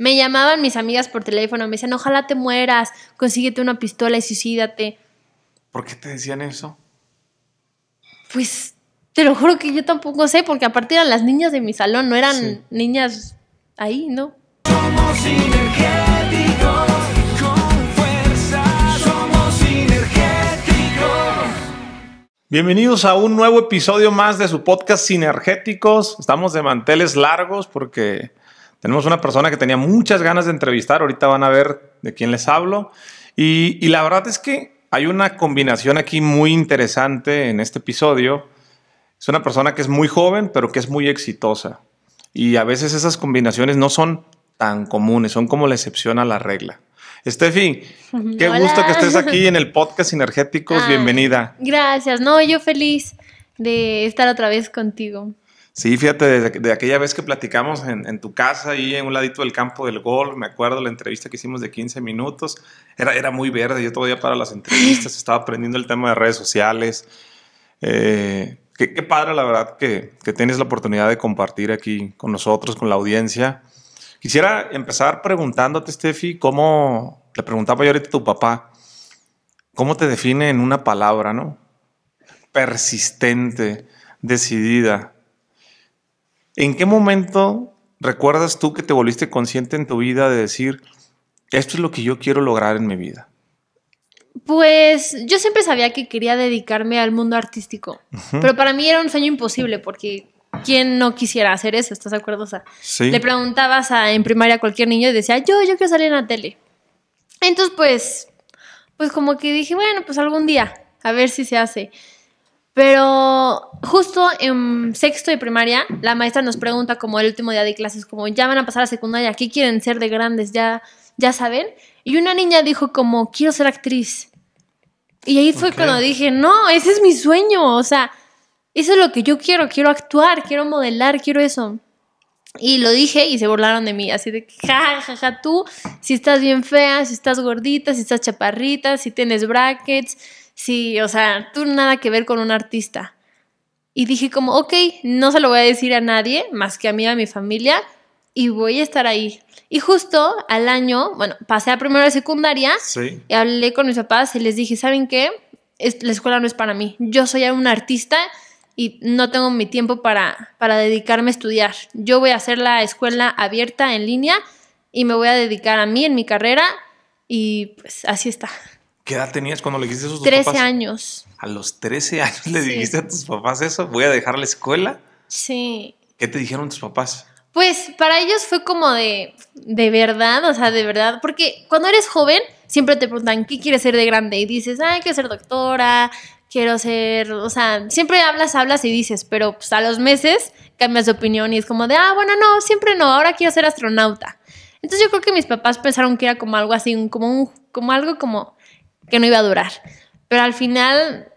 Me llamaban mis amigas por teléfono, me decían, ojalá te mueras, consíguete una pistola y suicídate. ¿Por qué te decían eso? Pues te lo juro que yo tampoco sé, porque aparte eran las niñas de mi salón, no eran niñas ahí, ¿no? Somos energéticos, con fuerza, somos energéticos. Bienvenidos a un nuevo episodio más de su podcast Sinergéticos. Estamos de manteles largos porque tenemos una persona que tenía muchas ganas de entrevistar, ahorita van a ver de quién les hablo. Y, la verdad es que hay una combinación aquí muy interesante en este episodio. Es una persona que es muy joven, pero que es muy exitosa. Y a veces esas combinaciones no son tan comunes, son como la excepción a la regla. Steffi, qué gusto que estés aquí en el podcast Energéticos. Bienvenida. Gracias. No, yo feliz de estar otra vez contigo. Sí, fíjate, de, aquella vez que platicamos en, tu casa, ahí en un ladito del campo del gol, me acuerdo la entrevista que hicimos de 15 minutos, era, era muy verde, yo todavía para las entrevistas estaba aprendiendo el tema de redes sociales. Eh, qué, padre, la verdad, que, tienes la oportunidad de compartir aquí con nosotros, con la audiencia. Quisiera empezar preguntándote, Steffi, cómo, le preguntaba yo ahorita tu papá, ¿cómo te define en una palabra, no? Persistente, decidida ¿En qué momento recuerdas tú que te volviste consciente en tu vida de decir, esto es lo que yo quiero lograr en mi vida? Pues yo siempre sabía que quería dedicarme al mundo artístico, pero para mí era un sueño imposible porque ¿quién no quisiera hacer eso? ¿Estás de acuerdo? le preguntabas a, en primaria a cualquier niño y decía, yo, yo quiero salir en la tele. Entonces, pues, pues como que dije, bueno, pues algún día, a ver si se hace. Pero justo en sexto de primaria, la maestra nos pregunta como el último día de clases, como ya van a pasar a secundaria, ¿qué quieren ser de grandes? Ya, ya saben. Y una niña dijo como, quiero ser actriz. Y ahí fue cuando dije, no, ese es mi sueño, o sea, eso es lo que yo quiero, quiero actuar, quiero modelar, quiero eso. Y lo dije y se burlaron de mí, así de, ja, ja, ja, tú, si estás bien fea, si estás gordita, si estás chaparrita, si tienes brackets, Sí, o sea, tú nada que ver con un artista. Y dije como, ok, no se lo voy a decir a nadie más que a mí y a mi familia y voy a estar ahí. Y justo al año, bueno, pasé a primero de secundaria y hablé con mis papás y les dije, ¿saben qué? la escuela no es para mí. Yo soy un artista y no tengo mi tiempo para, para dedicarme a estudiar. Yo voy a hacer la escuela abierta en línea y me voy a dedicar a mí en mi carrera y pues así está. ¿Qué edad tenías cuando le dijiste eso a tus 13 papás? años. A los 13 años le dijiste a tus papás eso, voy a dejar la escuela. Sí. ¿Qué te dijeron tus papás? Pues para ellos fue como de, de verdad, o sea, de verdad, porque cuando eres joven siempre te preguntan, ¿qué quieres ser de grande? Y dices, ay, quiero ser doctora, quiero ser, o sea, siempre hablas, hablas y dices, pero pues, a los meses cambias de opinión y es como de, ah, bueno, no, siempre no, ahora quiero ser astronauta. Entonces yo creo que mis papás pensaron que era como algo así, como, un, como algo como que no iba a durar. Pero al final,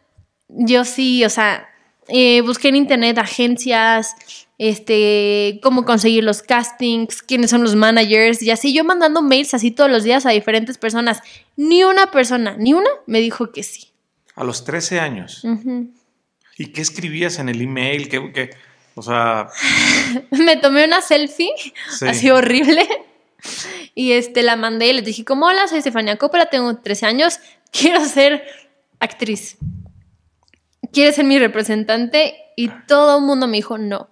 yo sí, o sea, eh, busqué en internet agencias, este, cómo conseguir los castings, quiénes son los managers y así. Yo mandando mails así todos los días a diferentes personas. Ni una persona, ni una me dijo que sí. A los 13 años. ¿Y qué escribías en el email? ¿Qué, O sea... me tomé una selfie así horrible. Y este, la mandé y les dije, como hola, soy Estefania Coppola, tengo 13 años, quiero ser actriz. ¿Quieres ser mi representante? Y todo el mundo me dijo, no,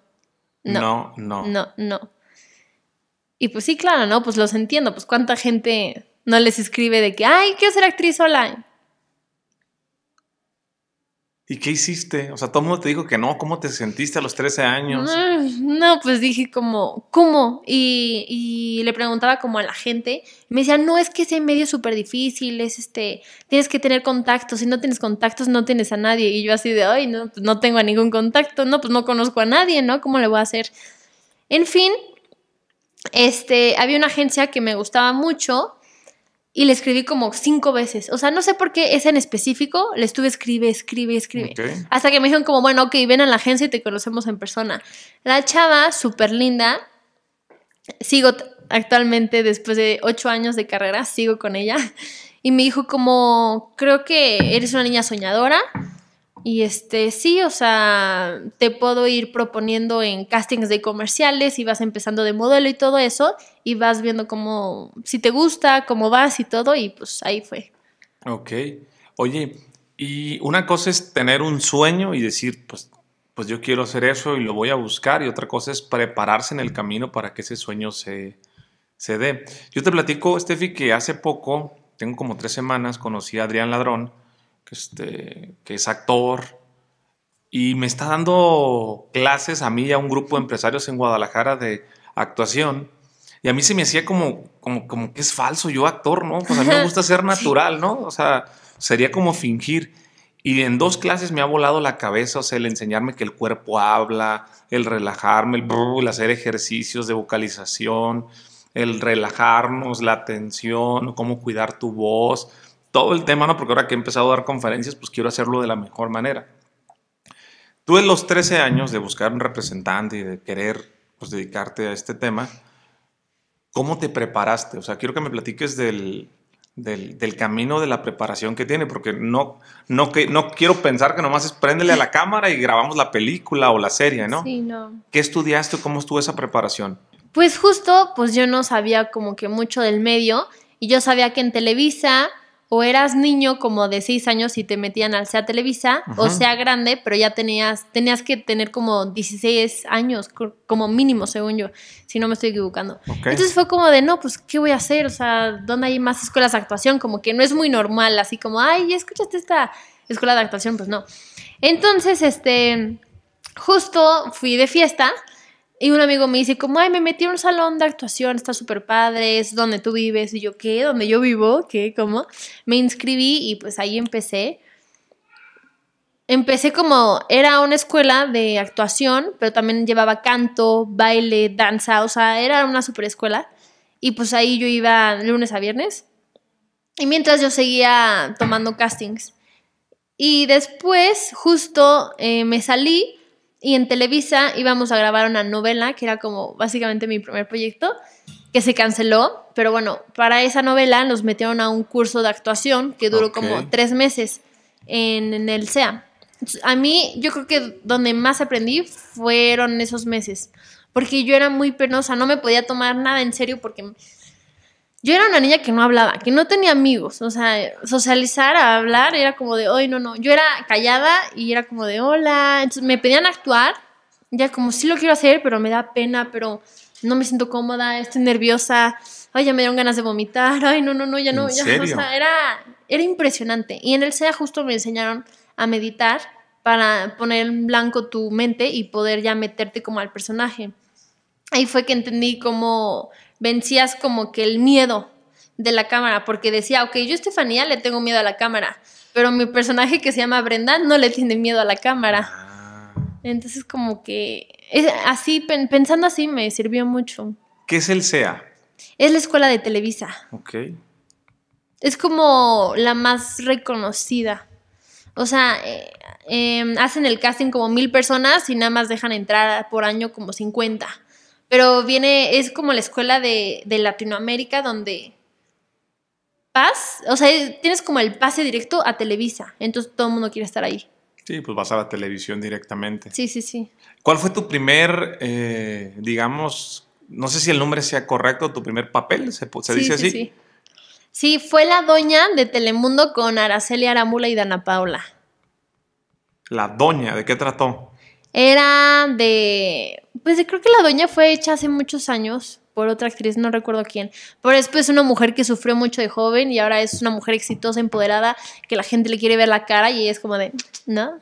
no, no, no. No, Y pues sí, claro, ¿no? Pues los entiendo. Pues cuánta gente no les escribe de que, ay, quiero ser actriz online ¿Y qué hiciste? O sea, todo el mundo te dijo que no. ¿Cómo te sentiste a los 13 años? No, pues dije como, ¿cómo? Y, le preguntaba como a la gente. Me decía, no, es que ese medio es súper difícil, es este, tienes que tener contactos. Si no tienes contactos, no tienes a nadie. Y yo así de, ay, no, pues no tengo a ningún contacto. No, pues no conozco a nadie, ¿no? ¿Cómo le voy a hacer? En fin, este, había una agencia que me gustaba mucho y le escribí como cinco veces. O sea, no sé por qué es en específico le estuve escribe, escribe, escribe. Hasta que me dijeron como, bueno, ok, ven a la agencia y te conocemos en persona. La chava, súper linda, sigo actualmente después de ocho años de carrera, sigo con ella. Y me dijo como, creo que eres una niña soñadora, y este, sí, o sea, te puedo ir proponiendo en castings de comerciales y vas empezando de modelo y todo eso y vas viendo cómo, si te gusta, cómo vas y todo y pues ahí fue. Ok. Oye, y una cosa es tener un sueño y decir, pues, pues yo quiero hacer eso y lo voy a buscar y otra cosa es prepararse en el camino para que ese sueño se, se dé. Yo te platico, Steffi, que hace poco, tengo como tres semanas, conocí a Adrián Ladrón que, este, que es actor, y me está dando clases a mí y a un grupo de empresarios en Guadalajara de actuación. Y a mí se me hacía como, como, como que es falso, yo actor, ¿no? Pues a mí me gusta ser natural, ¿no? O sea, sería como fingir. Y en dos clases me ha volado la cabeza, o sea, el enseñarme que el cuerpo habla, el relajarme, el, hacer ejercicios de vocalización, el relajarnos, la atención, cómo cuidar tu voz todo el tema, ¿no? Porque ahora que he empezado a dar conferencias, pues quiero hacerlo de la mejor manera. Tú en los 13 años de buscar un representante y de querer pues, dedicarte a este tema. ¿Cómo te preparaste? O sea, quiero que me platiques del, del, camino de la preparación que tiene, porque no, no, que, no quiero pensar que nomás es préndele a la cámara y grabamos la película o la serie, ¿no? Sí, no. ¿Qué estudiaste? ¿Cómo estuvo esa preparación? Pues justo, pues yo no sabía como que mucho del medio y yo sabía que en Televisa o eras niño como de 6 años y te metían al SEA Televisa, o sea grande, pero ya tenías, tenías que tener como 16 años, como mínimo, según yo, si no me estoy equivocando. Entonces fue como de, no, pues, ¿qué voy a hacer? O sea, ¿dónde hay más escuelas de actuación? Como que no es muy normal, así como, ay, escuchaste esta escuela de actuación, pues no. Entonces, este, justo fui de fiesta y un amigo me dice, como, ay, me metí en un salón de actuación, está súper padre, es donde tú vives. Y yo, ¿qué? ¿Dónde yo vivo? ¿Qué? ¿Cómo? Me inscribí y pues ahí empecé. Empecé como, era una escuela de actuación, pero también llevaba canto, baile, danza, o sea, era una super escuela. Y pues ahí yo iba lunes a viernes. Y mientras yo seguía tomando castings. Y después, justo eh, me salí y en Televisa íbamos a grabar una novela, que era como básicamente mi primer proyecto, que se canceló. Pero bueno, para esa novela nos metieron a un curso de actuación que duró como tres meses en, el SEA. a mí, yo creo que donde más aprendí fueron esos meses. Porque yo era muy penosa, no me podía tomar nada en serio porque yo era una niña que no hablaba, que no tenía amigos, o sea, socializar, hablar, era como de, hoy no, no, yo era callada y era como de, hola, entonces me pedían actuar, ya como sí lo quiero hacer, pero me da pena, pero no me siento cómoda, estoy nerviosa, ay, ya me dieron ganas de vomitar, ay, no, no, no, ya no, ya, serio? o sea, era, era impresionante. Y en el SEA justo me enseñaron a meditar para poner en blanco tu mente y poder ya meterte como al personaje. Ahí fue que entendí cómo vencías como que el miedo de la cámara, porque decía, ok, yo Estefanía le tengo miedo a la cámara, pero mi personaje que se llama Brenda no le tiene miedo a la cámara. Ah. Entonces como que así, pensando así me sirvió mucho. ¿Qué es el SEA? Es la escuela de Televisa. Ok. Es como la más reconocida. O sea, eh, em, hacen el casting como mil personas y nada más dejan entrar por año como 50. Pero viene, es como la escuela de, Latinoamérica donde Vas, o sea, tienes como el pase directo a Televisa, entonces todo el mundo quiere estar ahí. Sí, pues vas a la televisión directamente. Sí, sí, sí. ¿Cuál fue tu primer, eh, digamos, no sé si el nombre sea correcto, tu primer papel, se, se dice sí, así? Sí. sí, fue la doña de Telemundo con Araceli Aramula y Dana Paula. La doña, ¿de qué trató? Era de... Pues creo que la doña fue hecha hace muchos años por otra actriz, no recuerdo quién. Pero después una mujer que sufrió mucho de joven y ahora es una mujer exitosa, empoderada, que la gente le quiere ver la cara y ella es como de... ¿No?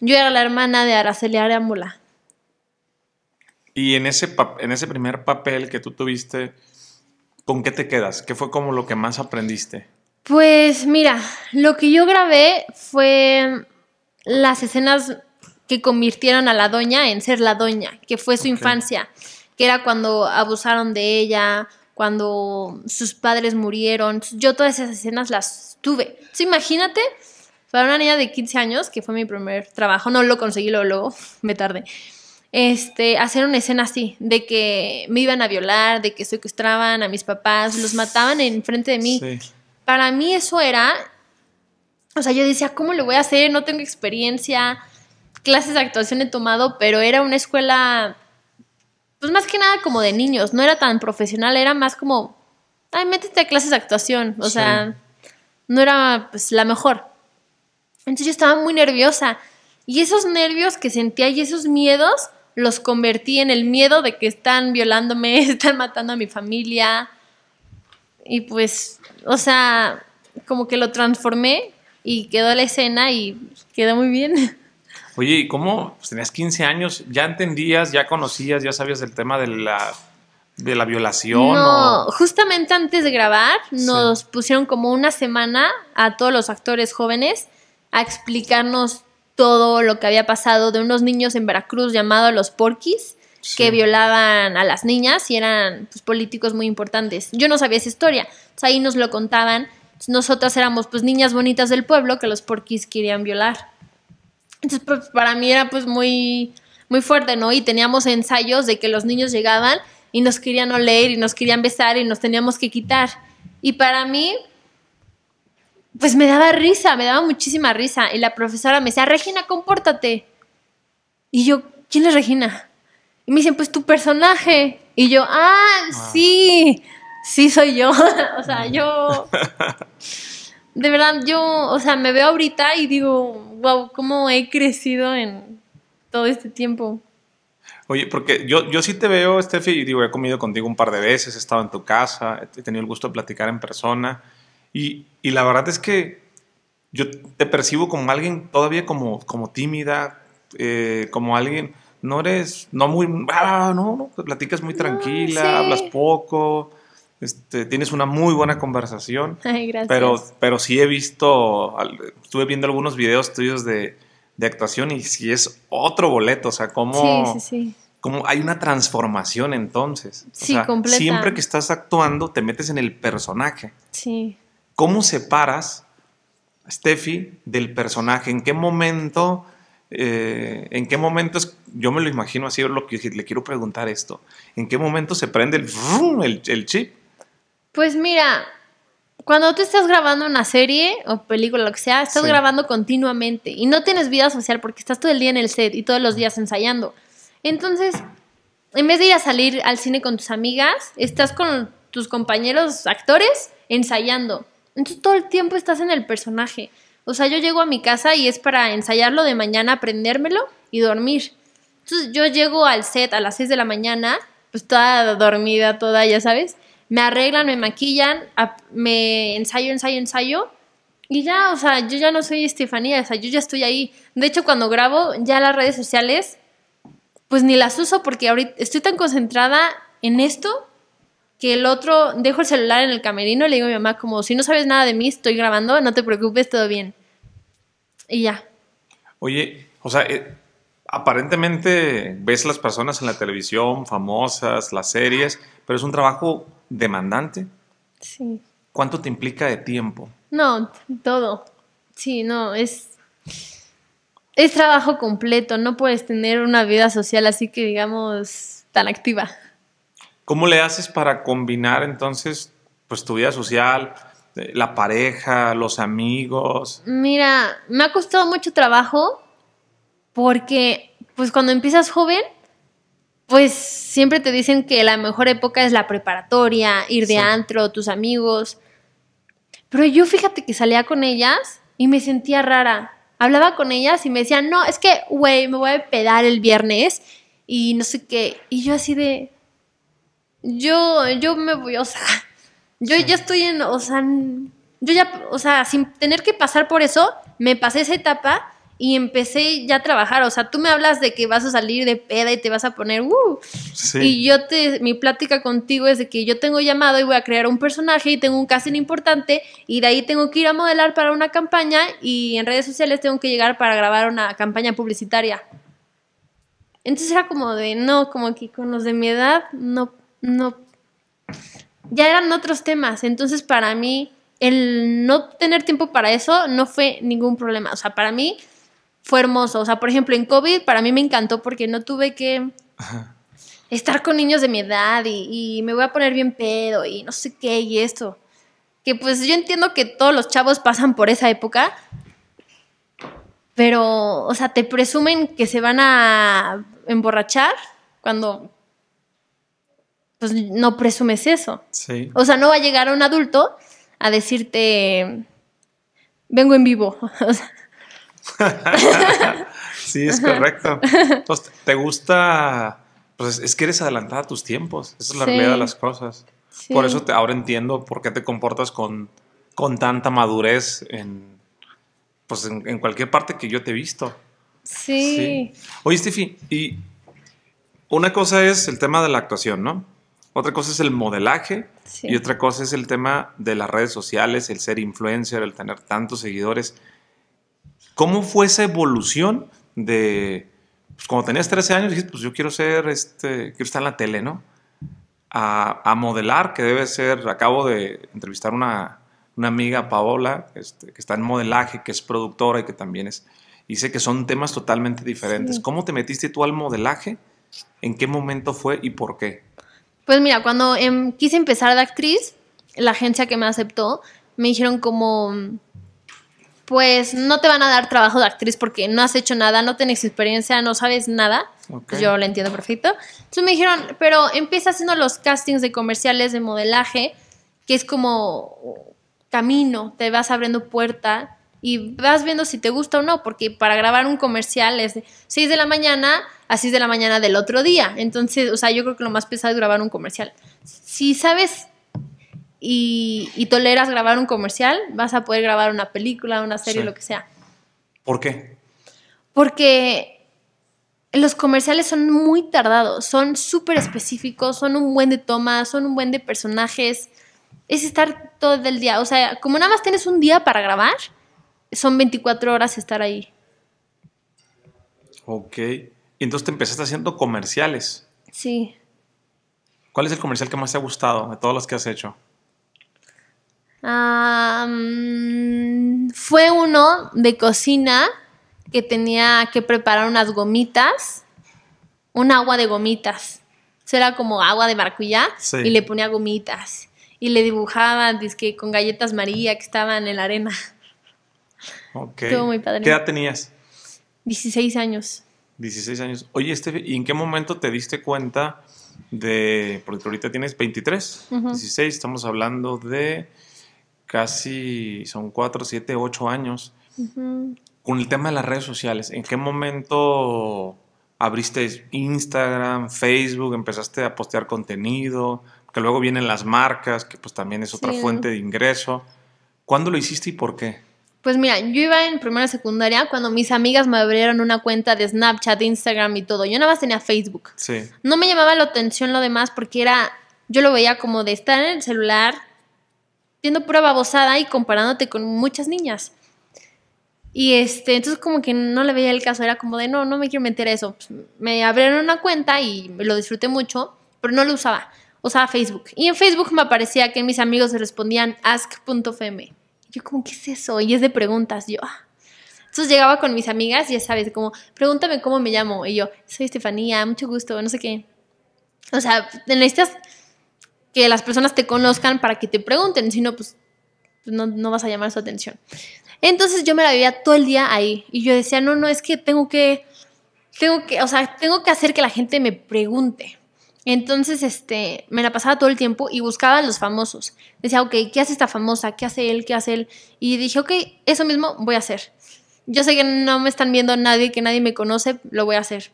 Yo era la hermana de Araceli Arámbula. Y en ese, en ese primer papel que tú tuviste, ¿con qué te quedas? ¿Qué fue como lo que más aprendiste? Pues mira, lo que yo grabé fue las escenas que convirtieron a la doña en ser la doña, que fue su infancia, que era cuando abusaron de ella, cuando sus padres murieron. Yo todas esas escenas las tuve. imagínate, para una niña de 15 años, que fue mi primer trabajo, no lo conseguí luego, me tardé. Este, hacer una escena así, de que me iban a violar, de que secuestraban a mis papás, los mataban en frente de mí. Para mí eso era, o sea, yo decía, ¿cómo lo voy a hacer? No tengo experiencia clases de actuación he tomado, pero era una escuela, pues más que nada como de niños, no era tan profesional, era más como, ay, métete a clases de actuación, o sea, no era pues la mejor. Entonces yo estaba muy nerviosa y esos nervios que sentía y esos miedos los convertí en el miedo de que están violándome, están matando a mi familia y pues, o sea, como que lo transformé y quedó la escena y quedó muy bien. Oye, ¿y cómo? Pues tenías 15 años, ya entendías, ya conocías, ya sabías del tema de la, de la violación. No, justamente antes de grabar nos pusieron como una semana a todos los actores jóvenes a explicarnos todo lo que había pasado de unos niños en Veracruz llamados los porquis que violaban a las niñas y eran pues, políticos muy importantes. Yo no sabía esa historia, ahí nos lo contaban. nosotras éramos pues niñas bonitas del pueblo que los porquis querían violar. Entonces, pues, para mí era pues muy, muy fuerte, ¿no? Y teníamos ensayos de que los niños llegaban y nos querían oler y nos querían besar y nos teníamos que quitar. Y para mí, pues me daba risa, me daba muchísima risa. Y la profesora me decía, Regina, compórtate. Y yo, ¿quién es Regina? Y me dicen, pues tu personaje. Y yo, ah, ah. sí, sí soy yo. o sea, yo... De verdad, yo, o sea, me veo ahorita y digo, wow, cómo he crecido en todo este tiempo. Oye, porque yo, yo sí te veo, Steffi, y digo, he comido contigo un par de veces, he estado en tu casa, he tenido el gusto de platicar en persona, y, y la verdad es que yo te percibo como alguien todavía como, como tímida, eh, como alguien, no eres, no muy, ah, no, no, platicas muy tranquila, hablas poco. Este, tienes una muy buena conversación. Ay, gracias. Pero, pero sí he visto, estuve viendo algunos videos tuyos de, actuación y si es otro boleto, o sea, cómo... Como hay una transformación entonces. Siempre que estás actuando, te metes en el personaje. Sí. ¿Cómo separas a Steffi del personaje? ¿En qué momento? Eh, ¿En qué momento es, yo me lo imagino así, lo que le quiero preguntar esto? ¿En qué momento se prende el, el chip pues mira, cuando tú estás grabando una serie o película, lo que sea, estás grabando continuamente y no tienes vida social porque estás todo el día en el set y todos los días ensayando. Entonces, en vez de ir a salir al cine con tus amigas, estás con tus compañeros actores ensayando. Entonces todo el tiempo estás en el personaje. O sea, yo llego a mi casa y es para ensayarlo de mañana, aprendérmelo y dormir. Entonces yo llego al set a las 6 de la mañana, pues toda dormida, toda, ya sabes me arreglan, me maquillan, me ensayo, ensayo, ensayo. Y ya, o sea, yo ya no soy Estefanía, o sea, yo ya estoy ahí. De hecho, cuando grabo ya las redes sociales, pues ni las uso porque ahorita estoy tan concentrada en esto que el otro dejo el celular en el camerino y le digo a mi mamá como, si no sabes nada de mí, estoy grabando, no te preocupes, todo bien. Y ya. Oye, o sea, eh, aparentemente ves las personas en la televisión, famosas, las series, pero es un trabajo demandante. Sí. ¿Cuánto te implica de tiempo? No, todo. Sí, no, es... Es trabajo completo, no puedes tener una vida social así que digamos tan activa. ¿Cómo le haces para combinar entonces pues tu vida social, eh, la pareja, los amigos? Mira, me ha costado mucho trabajo porque pues cuando empiezas joven, pues siempre te dicen que la mejor época es la preparatoria, ir de antro, tus amigos. Pero yo fíjate que salía con ellas y me sentía rara. Hablaba con ellas y me decían, no, es que, güey, me voy a pedar el viernes y no sé qué. Y yo así de, yo, yo me voy, o sea, yo ya estoy en, o sea, yo ya, o sea, sin tener que pasar por eso, me pasé esa etapa y empecé ya a trabajar. O sea, tú me hablas de que vas a salir de peda y te vas a poner, uh. Y yo te, mi plática contigo es de que yo tengo llamado y voy a crear un personaje y tengo un casting importante y de ahí tengo que ir a modelar para una campaña y en redes sociales tengo que llegar para grabar una campaña publicitaria. Entonces era como de, no, como que con los de mi edad, no, no. Ya eran otros temas. Entonces para mí, el no tener tiempo para eso no fue ningún problema. O sea, para mí, fue hermoso. O sea, por ejemplo, en COVID para mí me encantó porque no tuve que estar con niños de mi edad y, me voy a poner bien pedo y no sé qué y esto. Que pues yo entiendo que todos los chavos pasan por esa época, pero, o sea, te presumen que se van a emborrachar cuando pues no presumes eso. O sea, no va a llegar un adulto a decirte, vengo en vivo. O sea, sí, es correcto. Pues, ¿te gusta? Pues, es que eres adelantada a tus tiempos. Esa es la realidad de las cosas. Por eso te, ahora entiendo por qué te comportas con, con tanta madurez en, pues en, cualquier parte que yo te he visto. Sí. Oye, Steffi, y una cosa es el tema de la actuación, ¿no? Otra cosa es el modelaje y otra cosa es el tema de las redes sociales, el ser influencer, el tener tantos seguidores. ¿Cómo fue esa evolución de, pues cuando tenías 13 años, dijiste, pues yo quiero ser, este, quiero estar en la tele, ¿no? A, a modelar, que debe ser, acabo de entrevistar una, una amiga, Paola, este, que está en modelaje, que es productora y que también es, dice que son temas totalmente diferentes. ¿Cómo te metiste tú al modelaje? ¿En qué momento fue y por qué? Pues mira, cuando em, quise empezar de actriz, la agencia que me aceptó, me dijeron como pues no te van a dar trabajo de actriz porque no has hecho nada, no tienes experiencia, no sabes nada. Yo lo entiendo perfecto. Entonces me dijeron, pero empieza haciendo los castings de comerciales de modelaje, que es como camino, te vas abriendo puerta y vas viendo si te gusta o no, porque para grabar un comercial es de 6 de la mañana a 6 de la mañana del otro día. Entonces, o sea, yo creo que lo más pesado es grabar un comercial. Si sabes y, toleras grabar un comercial, vas a poder grabar una película, una serie, lo que sea. ¿Por qué? Porque los comerciales son muy tardados, son súper específicos, son un buen de tomas, son un buen de personajes. Es estar todo el día. O sea, como nada más tienes un día para grabar, son 24 horas estar ahí. Ok. entonces te empezaste haciendo comerciales. Sí. ¿Cuál es el comercial que más te ha gustado de todos los que has hecho? Ah, mm, fue uno de cocina que tenía que preparar unas gomitas, un agua de gomitas. era como agua de maracuyá y le ponía gomitas. Y le dibujaba dizque, con galletas María que estaban en la arena. Ok. Estuvo muy padre. ¿Qué edad tenías? 16 años. 16 años. Oye, este ¿y en qué momento te diste cuenta de. Porque ahorita tienes 23, 16, estamos hablando de casi son cuatro, siete, ocho años. Con el tema de las redes sociales, ¿en qué momento abriste Instagram, Facebook, empezaste a postear contenido? Que luego vienen las marcas, que pues también es otra fuente de ingreso. ¿Cuándo lo hiciste y por qué? Pues mira, yo iba en primera secundaria cuando mis amigas me abrieron una cuenta de Snapchat, Instagram y todo. Yo nada más tenía Facebook. Sí. No me llamaba la atención lo demás porque era, yo lo veía como de estar en el celular, Siendo pura babosada y comparándote con muchas niñas. Y este, entonces como que no le veía el caso, era como de, no, no me quiero meter a eso. Pues, me abrieron una cuenta y lo disfruté mucho, pero no lo usaba, usaba Facebook. Y en Facebook me aparecía que mis amigos respondían ask.fm. Yo como, ¿qué es eso? Y es de preguntas, yo. Ah. Entonces llegaba con mis amigas, ya sabes, como, pregúntame cómo me llamo. Y yo, soy Estefanía, mucho gusto, no sé qué. O sea, necesitas que las personas te conozcan para que te pregunten, si no, pues no, vas a llamar su atención. Entonces yo me la vivía todo el día ahí y yo decía, no, no, es que tengo que, tengo que, o sea, tengo que hacer que la gente me pregunte. Entonces, este, me la pasaba todo el tiempo y buscaba a los famosos. Decía, ok, ¿qué hace esta famosa? ¿Qué hace él? ¿Qué hace él? Y dije, ok, eso mismo voy a hacer. Yo sé que no me están viendo nadie, que nadie me conoce, lo voy a hacer.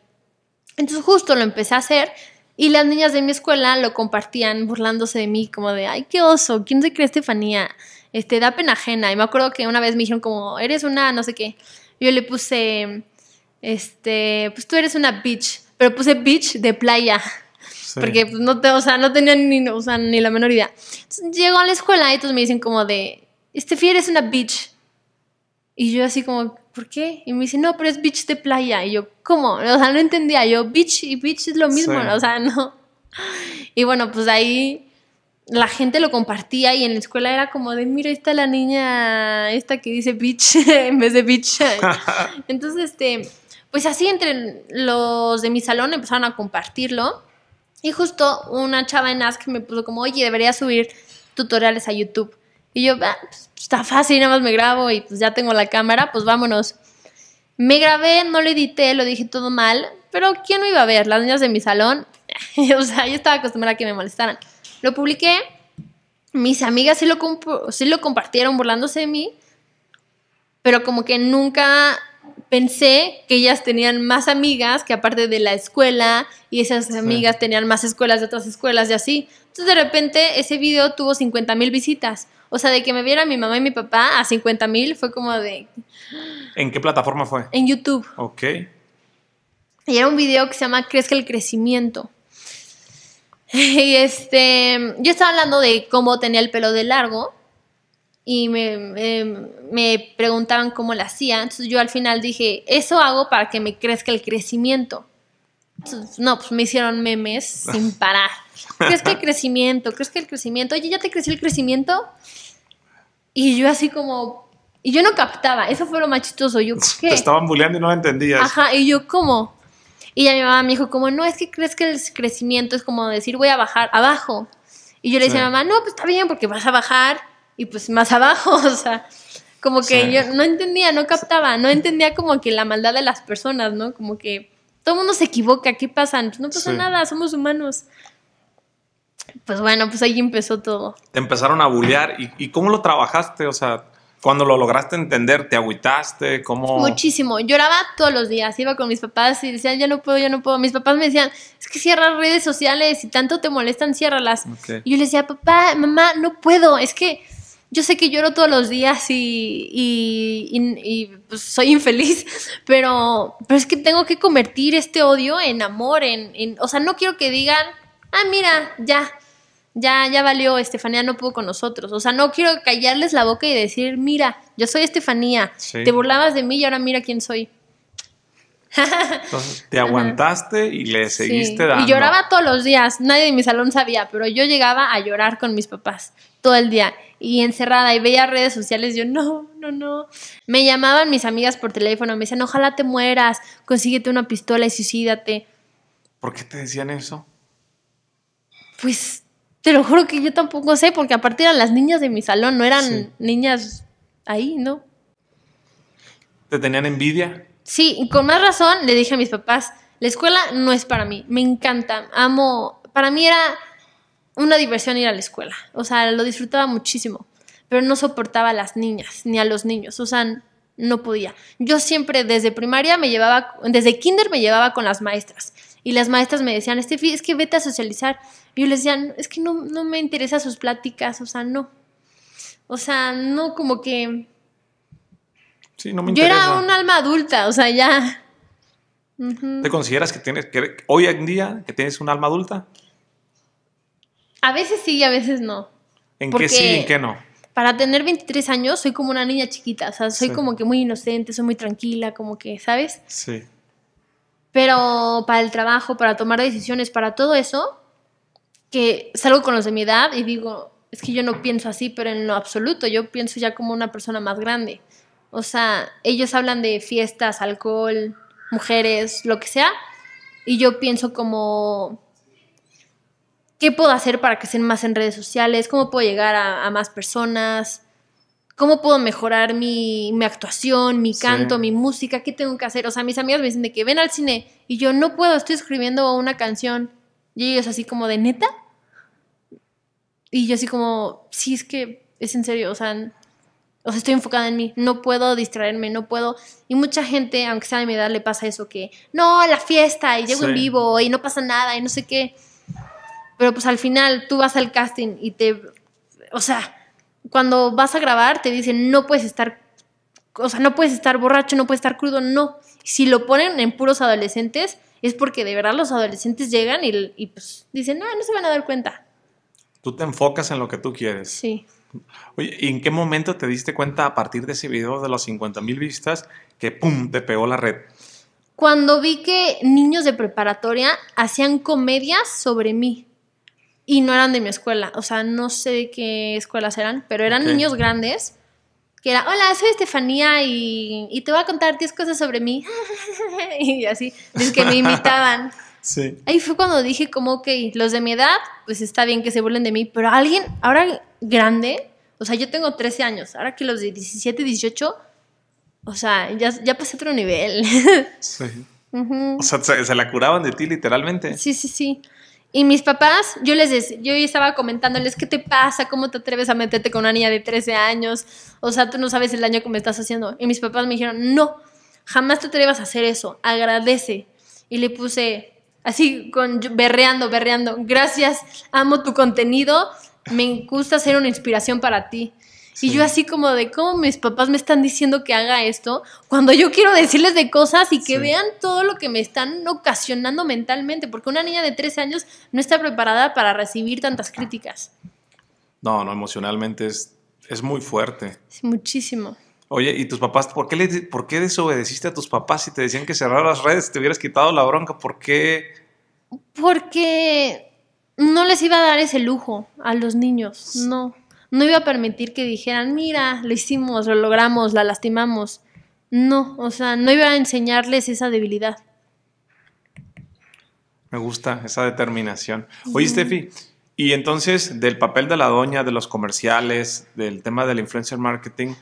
Entonces justo lo empecé a hacer y las niñas de mi escuela lo compartían burlándose de mí, como de, ay, qué oso, ¿quién se cree Estefanía? Este, da pena ajena. Y me acuerdo que una vez me dijeron como, eres una no sé qué. Yo le puse, este, pues tú eres una bitch, pero puse bitch de playa. Porque pues, no, te, o no tenía ni, o sea, ni la menor idea. llego a la escuela y todos me dicen como de, Estefi, eres una bitch. Y yo así como, ¿por qué? Y me dice, no, pero es bitch de playa. Y yo, ¿cómo? O sea, no entendía. Yo, bitch y bitch es lo mismo, o sea, no. Y bueno, pues ahí la gente lo compartía y en la escuela era como de, mira, está la niña, esta que dice bitch en vez de bitch. Entonces, este, pues así entre los de mi salón empezaron a compartirlo. Y justo una chava en Ask me puso como, oye, debería subir tutoriales a YouTube. Y yo, ah, pues, pues, está fácil, nada más me grabo y pues ya tengo la cámara, pues vámonos. Me grabé, no lo edité, lo dije todo mal, pero ¿quién lo iba a ver? Las niñas de mi salón. o sea, yo estaba acostumbrada a que me molestaran. Lo publiqué, mis amigas sí lo, sí lo compartieron burlándose de mí, pero como que nunca pensé que ellas tenían más amigas que aparte de la escuela y esas amigas tenían más escuelas de otras escuelas y así. Entonces de repente ese video tuvo 50 mil visitas. O sea, de que me viera mi mamá y mi papá a 50 mil fue como de... ¿En qué plataforma fue? En YouTube. Ok. Y era un video que se llama Crezca el crecimiento. Y este, yo estaba hablando de cómo tenía el pelo de largo y me, me preguntaban cómo lo hacía. Entonces yo al final dije, eso hago para que me crezca el crecimiento. Entonces, no, pues me hicieron memes sin parar. ¿Crees que el crecimiento? ¿Crees que el crecimiento? Oye, ¿ya te creció el crecimiento? Y yo así como... Y yo no captaba, eso fue lo más chistoso. Yo, ¿qué? Te estaban bulleando y no lo entendías. Ajá, y yo, ¿cómo? Y ya mi mamá me dijo, como, no, es que crees que el crecimiento es como decir, voy a bajar abajo. Y yo le decía a mi mamá, no, pues está bien, porque vas a bajar y pues más abajo, o sea, como que yo no entendía, no captaba, no entendía como que la maldad de las personas, ¿no? Como que todo el mundo se equivoca, ¿qué pasa? Pues no pasa nada, somos humanos. Pues bueno, pues ahí empezó todo. Te empezaron a bullear. ¿Y, cómo lo trabajaste? O sea, cuando lo lograste entender, ¿te agüitaste? ¿Cómo? Muchísimo. Lloraba todos los días. Iba con mis papás y decían, ya no puedo, ya no puedo. Mis papás me decían, es que cierras redes sociales. Si tanto te molestan, ciérralas. Y yo les decía, papá, mamá, no puedo. Es que yo sé que lloro todos los días y, pues, soy infeliz, pero, es que tengo que convertir este odio en amor, en, o sea, no quiero que digan ah, mira, ya, ya, ya valió, Estefanía no pudo con nosotros. O sea, no quiero callarles la boca y decir, mira, yo soy Estefanía, te burlabas de mí y ahora mira quién soy. Entonces, te aguantaste y le seguiste dando. Y lloraba todos los días, nadie en mi salón sabía, pero yo llegaba a llorar con mis papás todo el día y encerrada y veía redes sociales, yo no, no, no. Me llamaban mis amigas por teléfono, me decían, ojalá te mueras, consíguete una pistola y suicídate. ¿Por qué te decían eso? Pues te lo juro que yo tampoco sé, porque aparte eran las niñas de mi salón, no eran niñas ahí, ¿no? ¿Te tenían envidia? Sí, con más razón le dije a mis papás, la escuela no es para mí, me encanta, amo, para mí era una diversión ir a la escuela, o sea, lo disfrutaba muchísimo, pero no soportaba a las niñas ni a los niños, o sea, no podía. Yo siempre desde primaria me llevaba, desde kinder me llevaba con las maestras y las maestras me decían, Estefi, es que vete a socializar. Y yo les decía, es que no, me interesan sus pláticas, o sea, no. O sea, no como que... Sí, no me yo era un alma adulta, o sea, ya... ¿Te consideras que tienes, que hoy en día, que tienes un alma adulta? A veces sí y a veces no. ¿En qué sí y en qué no? Para tener 23 años soy como una niña chiquita, o sea, soy como que muy inocente, soy muy tranquila, como que, ¿sabes? Sí. Pero para el trabajo, para tomar decisiones, para todo eso, que salgo con los de mi edad y digo, es que yo no pienso así, pero en lo absoluto, yo pienso ya como una persona más grande. O sea, ellos hablan de fiestas, alcohol, mujeres, lo que sea, y yo pienso como, ¿qué puedo hacer para que sean más en redes sociales? ¿Cómo puedo llegar a, a más personas? ¿Cómo puedo mejorar mi, actuación, mi canto, mi música? ¿Qué tengo que hacer? O sea, mis amigos me dicen que ven al cine y yo no puedo, estoy escribiendo una canción. Y ellos así como de neta. Y yo así como, sí, es que es en serio, o sea, o estoy enfocada en mí, no puedo distraerme, no puedo. Y mucha gente, aunque sea de mi edad, le pasa eso que, no, la fiesta, y llego en vivo, y no pasa nada, y no sé qué. Pero pues al final tú vas al casting y te, o sea, cuando vas a grabar te dicen no puedes estar, o sea, no puedes estar borracho, no puedes estar crudo, no. Si lo ponen en puros adolescentes es porque de verdad los adolescentes llegan y, pues dicen, no, ah, no se van a dar cuenta. Tú te enfocas en lo que tú quieres. Sí. Oye, ¿y en qué momento te diste cuenta a partir de ese video de los 50 mil vistas que, ¡pum!, te pegó la red? Cuando vi que niños de preparatoria hacían comedias sobre mí y no eran de mi escuela, o sea, no sé qué escuelas eran, pero eran niños grandes que era, hola, soy Estefanía y, y, te voy a contar 10 cosas sobre mí. y así, es que me invitaban sí. Ahí fue cuando dije como, ok, los de mi edad, pues está bien que se burlen de mí, pero alguien ahora grande, o sea, yo tengo 13 años, ahora que los de 17, 18, o sea, ya, ya pasé otro nivel. sí. O sea, se, la curaban de ti literalmente. Sí, sí, sí. Y mis papás, yo les decía, yo estaba comentándoles, ¿qué te pasa? ¿Cómo te atreves a meterte con una niña de 13 años? O sea, tú no sabes el daño que me estás haciendo. Y mis papás me dijeron, no, jamás te atrevas a hacer eso, agradece. Y le puse así, con, berreando, berreando, gracias, amo tu contenido, me gusta ser una inspiración para ti. Y yo así como de cómo mis papás me están diciendo que haga esto, cuando yo quiero decirles de cosas y que vean todo lo que me están ocasionando mentalmente, porque una niña de 13 años no está preparada para recibir tantas críticas. No, no, emocionalmente es, es muy fuerte. muchísimo. Oye, ¿y tus papás? ¿por qué, ¿Por qué desobedeciste a tus papás si te decían que cerrar las redes, te hubieras quitado la bronca? ¿Por qué? Porque no les iba a dar ese lujo a los niños, no no iba a permitir que dijeran, mira, lo hicimos, lo logramos, la lastimamos. No, o sea, no iba a enseñarles esa debilidad. Me gusta esa determinación. Oye, Steffi, y entonces del papel de la doña, de los comerciales, del tema del influencer marketing,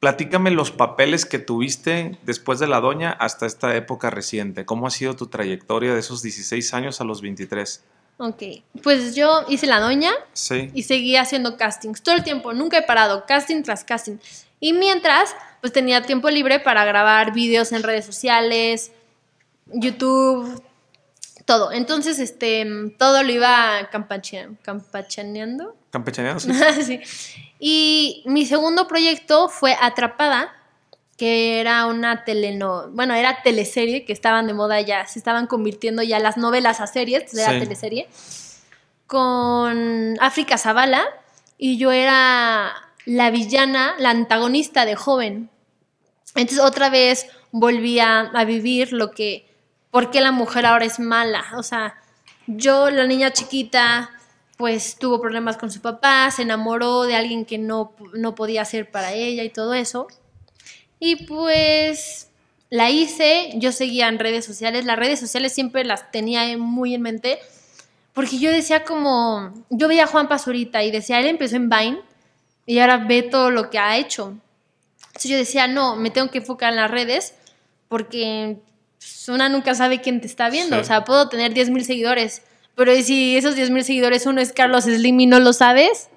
platícame los papeles que tuviste después de la doña hasta esta época reciente. ¿Cómo ha sido tu trayectoria de esos 16 años a los 23? Ok, pues yo hice la doña y seguí haciendo castings todo el tiempo, nunca he parado, casting tras casting. Y mientras, pues tenía tiempo libre para grabar videos en redes sociales, YouTube, todo. Entonces, este, todo lo iba campachaneando. ¿Campachaneando? Campechaneando, sí. Y mi segundo proyecto fue Atrapada, que era una telenovela, bueno, era teleserie que estaban de moda ya, se estaban convirtiendo ya las novelas a series, pues, era teleserie, con África Zavala y yo era la villana, la antagonista de joven. Entonces otra vez volvía a vivir lo que, ¿por qué la mujer ahora es mala? O sea, yo, la niña chiquita, pues tuvo problemas con su papá, se enamoró de alguien que no, no podía ser para ella y todo eso. Y pues la hice, yo seguía en redes sociales, las redes sociales siempre las tenía muy en mente, porque yo decía como, yo veía a Juan Pazurita y decía, él empezó en Vine y ahora ve todo lo que ha hecho. Entonces yo decía, no, me tengo que enfocar en las redes porque pues, una nunca sabe quién te está viendo, o sea, puedo tener 10 mil seguidores, pero si esos 10 mil seguidores uno es Carlos Slim y no lo sabes,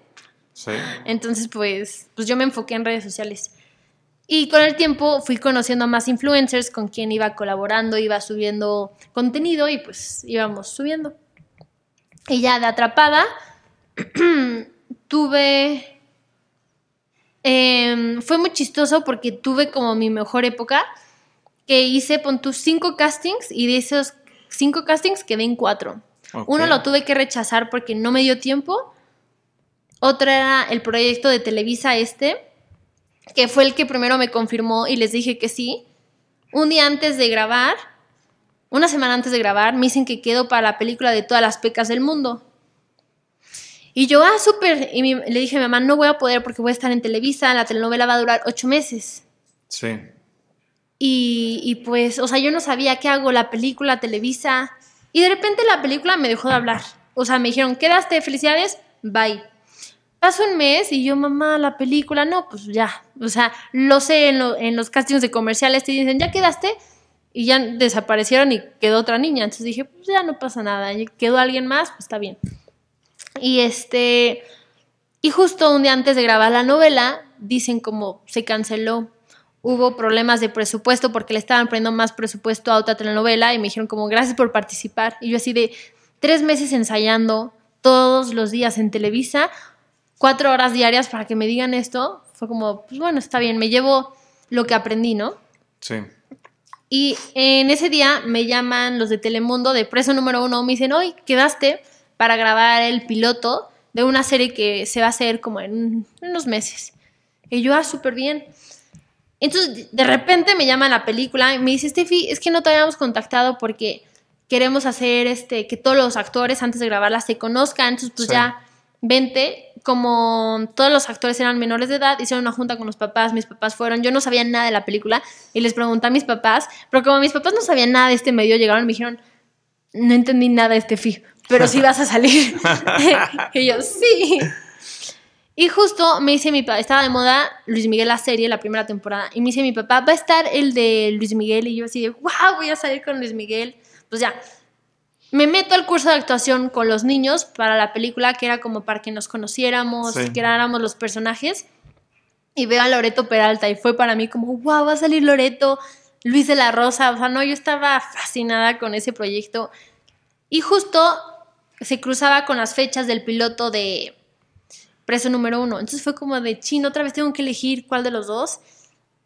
entonces pues, pues yo me enfoqué en redes sociales. Y con el tiempo fui conociendo a más influencers con quien iba colaborando, iba subiendo contenido y pues íbamos subiendo. Y ya de atrapada tuve... Em, fue muy chistoso porque tuve como mi mejor época que hice, pon tus cinco castings y de esos cinco castings quedé en cuatro. Uno lo tuve que rechazar porque no me dio tiempo. Otra era el proyecto de Televisa este, que fue el que primero me confirmó y les dije que sí, un día antes de grabar, una semana antes de grabar, me dicen que quedo para la película de todas las pecas del mundo. Y yo, ah, súper. Y le dije a mamá, no voy a poder porque voy a estar en Televisa, la telenovela va a durar ocho meses. Sí. Y, y pues, o sea, yo no sabía qué hago, la película, Televisa. Y de repente la película me dejó de hablar. O sea, me dijeron, quedaste, felicidades, bye. Pasó un mes y yo, mamá, la película, no, pues ya. O sea, lo sé, en, los castings de comerciales te dicen, ya quedaste. Y ya desaparecieron y quedó otra niña. Entonces dije, pues ya no pasa nada. quedó alguien más, pues está bien. Y este. Y justo un día antes de grabar la novela, dicen como se canceló. Hubo problemas de presupuesto porque le estaban poniendo más presupuesto a otra telenovela y me dijeron como gracias por participar. Y yo así de tres meses ensayando todos los días en Televisa cuatro horas diarias para que me digan esto, fue como, pues bueno, está bien, me llevo lo que aprendí, ¿no? Sí. Y en ese día me llaman los de Telemundo de preso número uno, me dicen, hoy quedaste para grabar el piloto de una serie que se va a hacer como en unos meses. Y yo, ah, súper bien. Entonces, de repente me llama la película y me dice, Steffi, es que no te habíamos contactado porque queremos hacer este, que todos los actores antes de grabarlas se conozcan. Entonces, pues ya 20, como todos los actores eran menores de edad, hicieron una junta con los papás, mis papás fueron, yo no sabía nada de la película y les pregunté a mis papás, pero como mis papás no sabían nada de este medio, llegaron y me dijeron, no entendí nada de este fijo pero si vas a salir. y yo, sí. Y justo me dice mi papá, estaba de moda Luis Miguel la serie, la primera temporada, y me dice mi papá, va a estar el de Luis Miguel, y yo así de, wow, voy a salir con Luis Miguel. Pues ya, me meto al curso de actuación con los niños para la película, que era como para que nos conociéramos, que éramos los personajes. Y veo a Loreto Peralta y fue para mí como, wow, va a salir Loreto, Luis de la Rosa. O sea, no, yo estaba fascinada con ese proyecto. Y justo se cruzaba con las fechas del piloto de Preso número uno. Entonces fue como de chino, otra vez tengo que elegir cuál de los dos.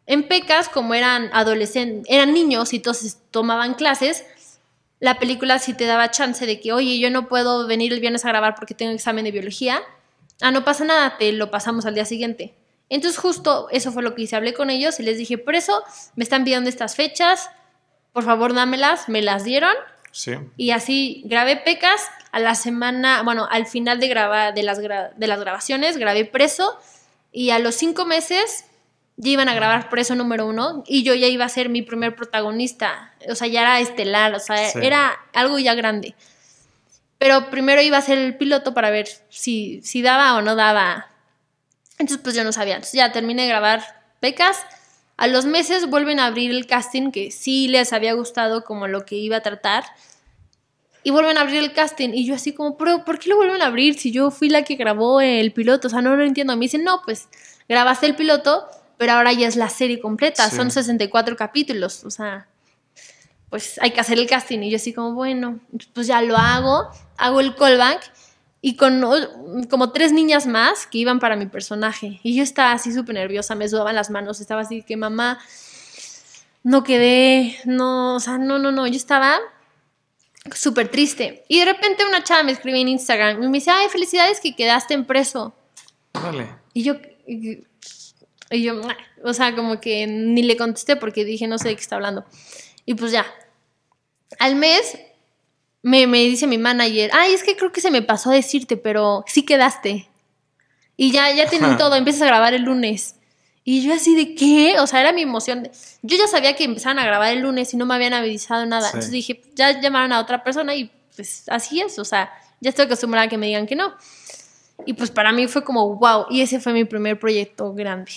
En pecas, como eran adolescentes, eran niños y todos tomaban clases, la película si te daba chance de que, oye, yo no puedo venir el viernes a grabar porque tengo examen de biología. Ah, no pasa nada, te lo pasamos al día siguiente. Entonces justo eso fue lo que hice, hablé con ellos y les dije, por eso me están pidiendo estas fechas, por favor dámelas, me las dieron. Sí. Y así grabé pecas a la semana, bueno, al final de, grabar de, las, de las grabaciones grabé preso y a los cinco meses ya iban a grabar preso número uno y yo ya iba a ser mi primer protagonista o sea, ya era estelar, o sea, era algo ya grande. Pero primero iba a ser el piloto para ver si, si daba o no daba. Entonces, pues yo no sabía. Entonces, ya terminé de grabar becas. A los meses vuelven a abrir el casting, que sí les había gustado como lo que iba a tratar. Y vuelven a abrir el casting. Y yo así como, ¿pero por qué lo vuelven a abrir si yo fui la que grabó el piloto? O sea, no lo entiendo. Me dicen, no, pues grabaste el piloto, pero ahora ya es la serie completa. Son 64 capítulos. O sea, pues hay que hacer el casting. Y yo así como, bueno, pues ya lo hago, hago el callback y con como tres niñas más que iban para mi personaje. Y yo estaba así súper nerviosa, me sudaban las manos, estaba así que mamá, no quedé, no, o sea, no, no, no, yo estaba súper triste. Y de repente una chava me escribe en Instagram y me dice, ay, felicidades que quedaste en preso. Dale. Y yo, y yo, o sea, como que ni le contesté porque dije, no sé de qué está hablando. Y pues ya. Al mes me, me, dice mi manager, ay, es que creo que se me pasó a decirte, pero sí quedaste. Y ya, ya tienen todo, empiezas a grabar el lunes. Y yo así de qué, o sea, era mi emoción. Yo ya sabía que empezaban a grabar el lunes y no me habían avisado nada. Entonces dije, ya llamaron a otra persona y pues así es, o sea, ya estoy acostumbrada a que me digan que no. Y pues para mí fue como, wow, y ese fue mi primer proyecto grande.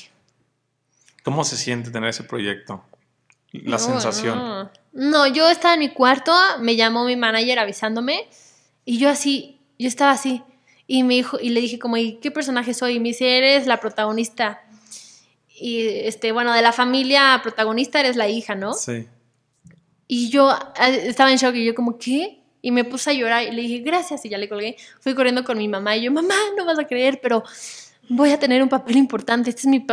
¿Cómo se siente tener ese proyecto? la sensación. No. yo estaba en mi cuarto, me llamó mi manager avisándome y yo así, yo estaba así y me dijo y le dije como, "¿Y qué personaje soy?" Y me dice, "Eres la protagonista." Y este, bueno, de la familia protagonista eres la hija, ¿no? Sí. Y yo ah, estaba en shock y yo como, "¿Qué?" Y me puse a llorar y le dije, "Gracias." Y ya le colgué. Fui corriendo con mi mamá y yo, "Mamá, no vas a creer, pero voy a tener un papel importante, este es mi,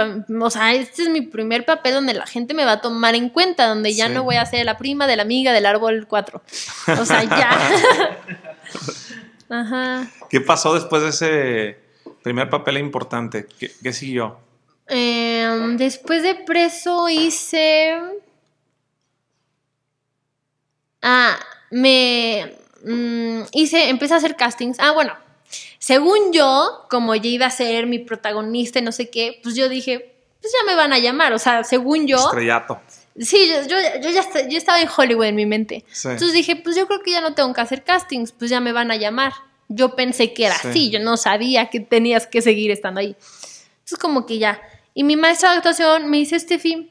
este es mi primer papel donde la gente me va a tomar en cuenta, donde ya no voy a ser la prima de la amiga del árbol 4. O sea, ya. Ajá. ¿Qué pasó después de ese primer papel importante? ¿Qué, siguió? Em, después de preso hice... Ah, me... Mm, hice, empecé a hacer castings. Ah, bueno, según yo, como ya iba a ser mi protagonista y no sé qué, pues yo dije, pues ya me van a llamar, o sea, según yo... Estrellato. Sí, yo, ya yo estaba en Hollywood en mi mente. Entonces dije, pues yo creo que ya no tengo que hacer castings, pues ya me van a llamar. Yo pensé que era así, yo no sabía que tenías que seguir estando ahí. Entonces como que ya. Y mi maestra de actuación me dice, Steffi,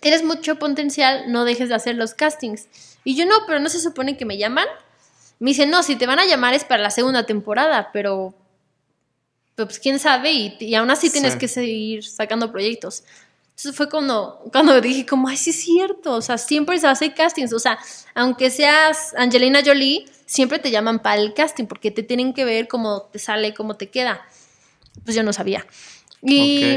tienes mucho potencial, no dejes de hacer los castings. Y yo no, pero no se supone que me llaman. Me dicen, no, si te van a llamar es para la segunda temporada, pero, pues quién sabe, y, aún así tienes que seguir sacando proyectos. Entonces fue cuando, cuando dije, como, ay, sí es cierto, o sea, siempre se hace castings, o sea, aunque seas Angelina Jolie, siempre te llaman para el casting porque te tienen que ver cómo te sale, cómo te queda. Pues yo no sabía. Y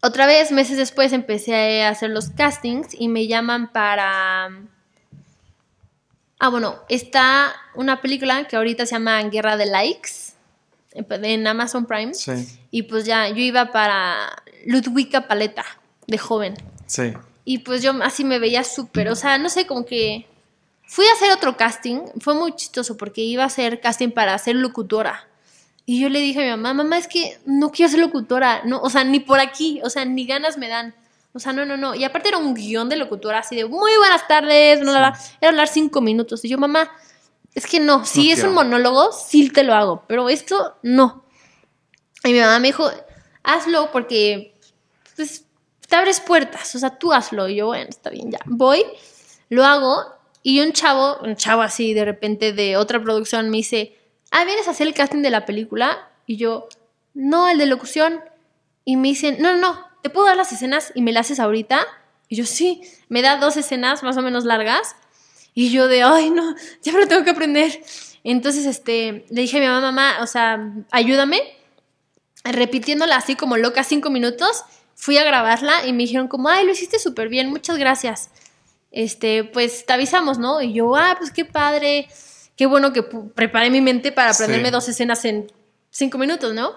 otra vez, meses después, empecé a hacer los castings y me llaman para Ah, bueno, está una película que ahorita se llama Guerra de Likes en Amazon Prime. Sí. Y pues ya, yo iba para Ludwika Paleta, de joven. Sí. Y pues yo así me veía súper, o sea, no sé, como que fui a hacer otro casting, fue muy chistoso porque iba a hacer casting para ser locutora. Y yo le dije a mi mamá, mamá, es que no quiero ser locutora, no, o sea, ni por aquí, o sea, ni ganas me dan. O sea, no, no, no. Y aparte era un guión de locutora así de muy buenas tardes, no la Era hablar cinco minutos. Y yo, mamá, es que no. Si es un monólogo, sí te lo hago. Pero esto, no. Y mi mamá me dijo, hazlo porque pues, te abres puertas. O sea, tú hazlo. Y yo, bueno, está bien, ya. Voy, lo hago. Y un chavo, un chavo así de repente de otra producción me dice, ah, ¿vienes a hacer el casting de la película? Y yo, no, el de locución. Y me dicen, no, no, ¿te puedo dar las escenas y me las haces ahorita? Y yo, sí, me da dos escenas más o menos largas. Y yo de, ay, no, ya me lo tengo que aprender. Entonces, este, le dije a mi mamá, mamá, o sea, ayúdame. Repitiéndola así como loca cinco minutos, fui a grabarla y me dijeron como, ay, lo hiciste súper bien, muchas gracias. Este, pues te avisamos, ¿no? Y yo, ah, pues qué padre, qué bueno que preparé mi mente para aprenderme dos escenas en cinco minutos, ¿no?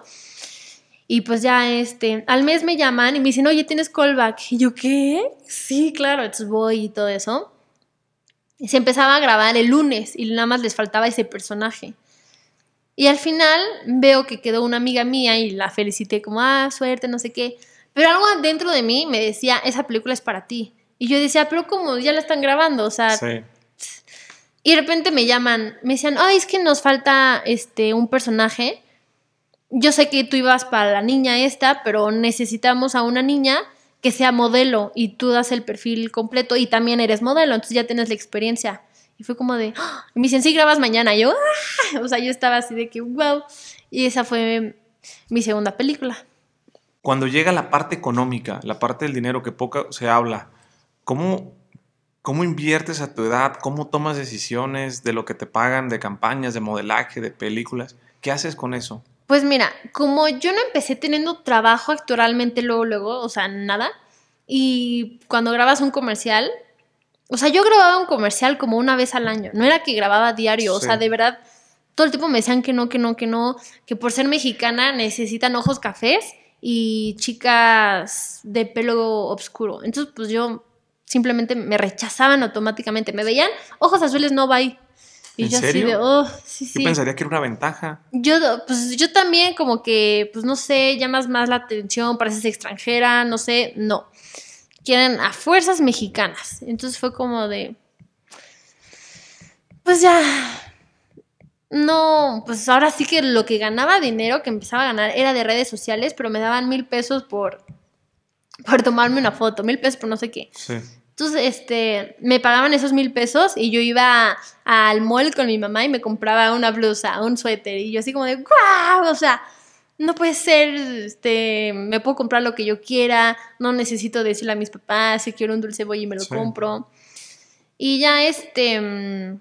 Y pues ya, este, al mes me llaman y me dicen, oye, ¿tienes callback? Y yo, ¿qué? Sí, claro, entonces voy y todo eso. Y se empezaba a grabar el lunes y nada más les faltaba ese personaje. Y al final veo que quedó una amiga mía y la felicité como, ah, suerte, no sé qué. Pero algo dentro de mí me decía, esa película es para ti. Y yo decía, pero como ya la están grabando, o sea... Sí. Y de repente me llaman, me decían, ay, es que nos falta este, un personaje yo sé que tú ibas para la niña esta, pero necesitamos a una niña que sea modelo y tú das el perfil completo y también eres modelo, entonces ya tienes la experiencia. Y fue como de, ¡Ah! me dicen, sí, grabas mañana. yo, ¡Ah! o sea, yo estaba así de que, wow. Y esa fue mi segunda película. Cuando llega la parte económica, la parte del dinero que poco se habla, ¿cómo, ¿cómo inviertes a tu edad? ¿Cómo tomas decisiones de lo que te pagan, de campañas, de modelaje, de películas? ¿Qué haces con eso? Pues mira, como yo no empecé teniendo trabajo actualmente luego, luego, o sea, nada, y cuando grabas un comercial, o sea, yo grababa un comercial como una vez al año, no era que grababa diario, o sea, de verdad, todo el tiempo me decían que no, que no, que no, que por ser mexicana necesitan ojos cafés y chicas de pelo oscuro. Entonces, pues yo simplemente me rechazaban automáticamente, me veían, ojos azules no va y yo serio? así de, oh, sí, sí. Yo pensaría que era una ventaja. Yo, pues yo también como que, pues no sé, llamas más la atención, pareces extranjera, no sé, no. Quieren a fuerzas mexicanas. Entonces fue como de, pues ya, no, pues ahora sí que lo que ganaba dinero, que empezaba a ganar, era de redes sociales, pero me daban mil pesos por, por tomarme una foto, mil pesos por no sé qué. Sí. Entonces, este, me pagaban esos mil pesos y yo iba al mall con mi mamá y me compraba una blusa, un suéter. Y yo así como de, ¡guau! O sea, no puede ser, este, me puedo comprar lo que yo quiera, no necesito decirle a mis papás si quiero un dulce voy y me lo compro. Y ya, este, mm,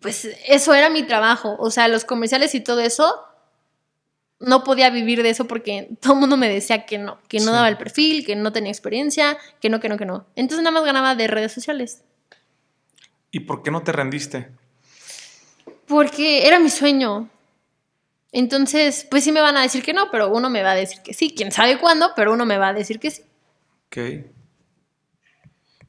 pues eso era mi trabajo. O sea, los comerciales y todo eso no podía vivir de eso porque todo el mundo me decía que no, que no daba el perfil, que no tenía experiencia, que no, que no, que no. Entonces nada más ganaba de redes sociales. ¿Y por qué no te rendiste? Porque era mi sueño. Entonces, pues sí me van a decir que no, pero uno me va a decir que sí. Quién sabe cuándo, pero uno me va a decir que sí. Ok.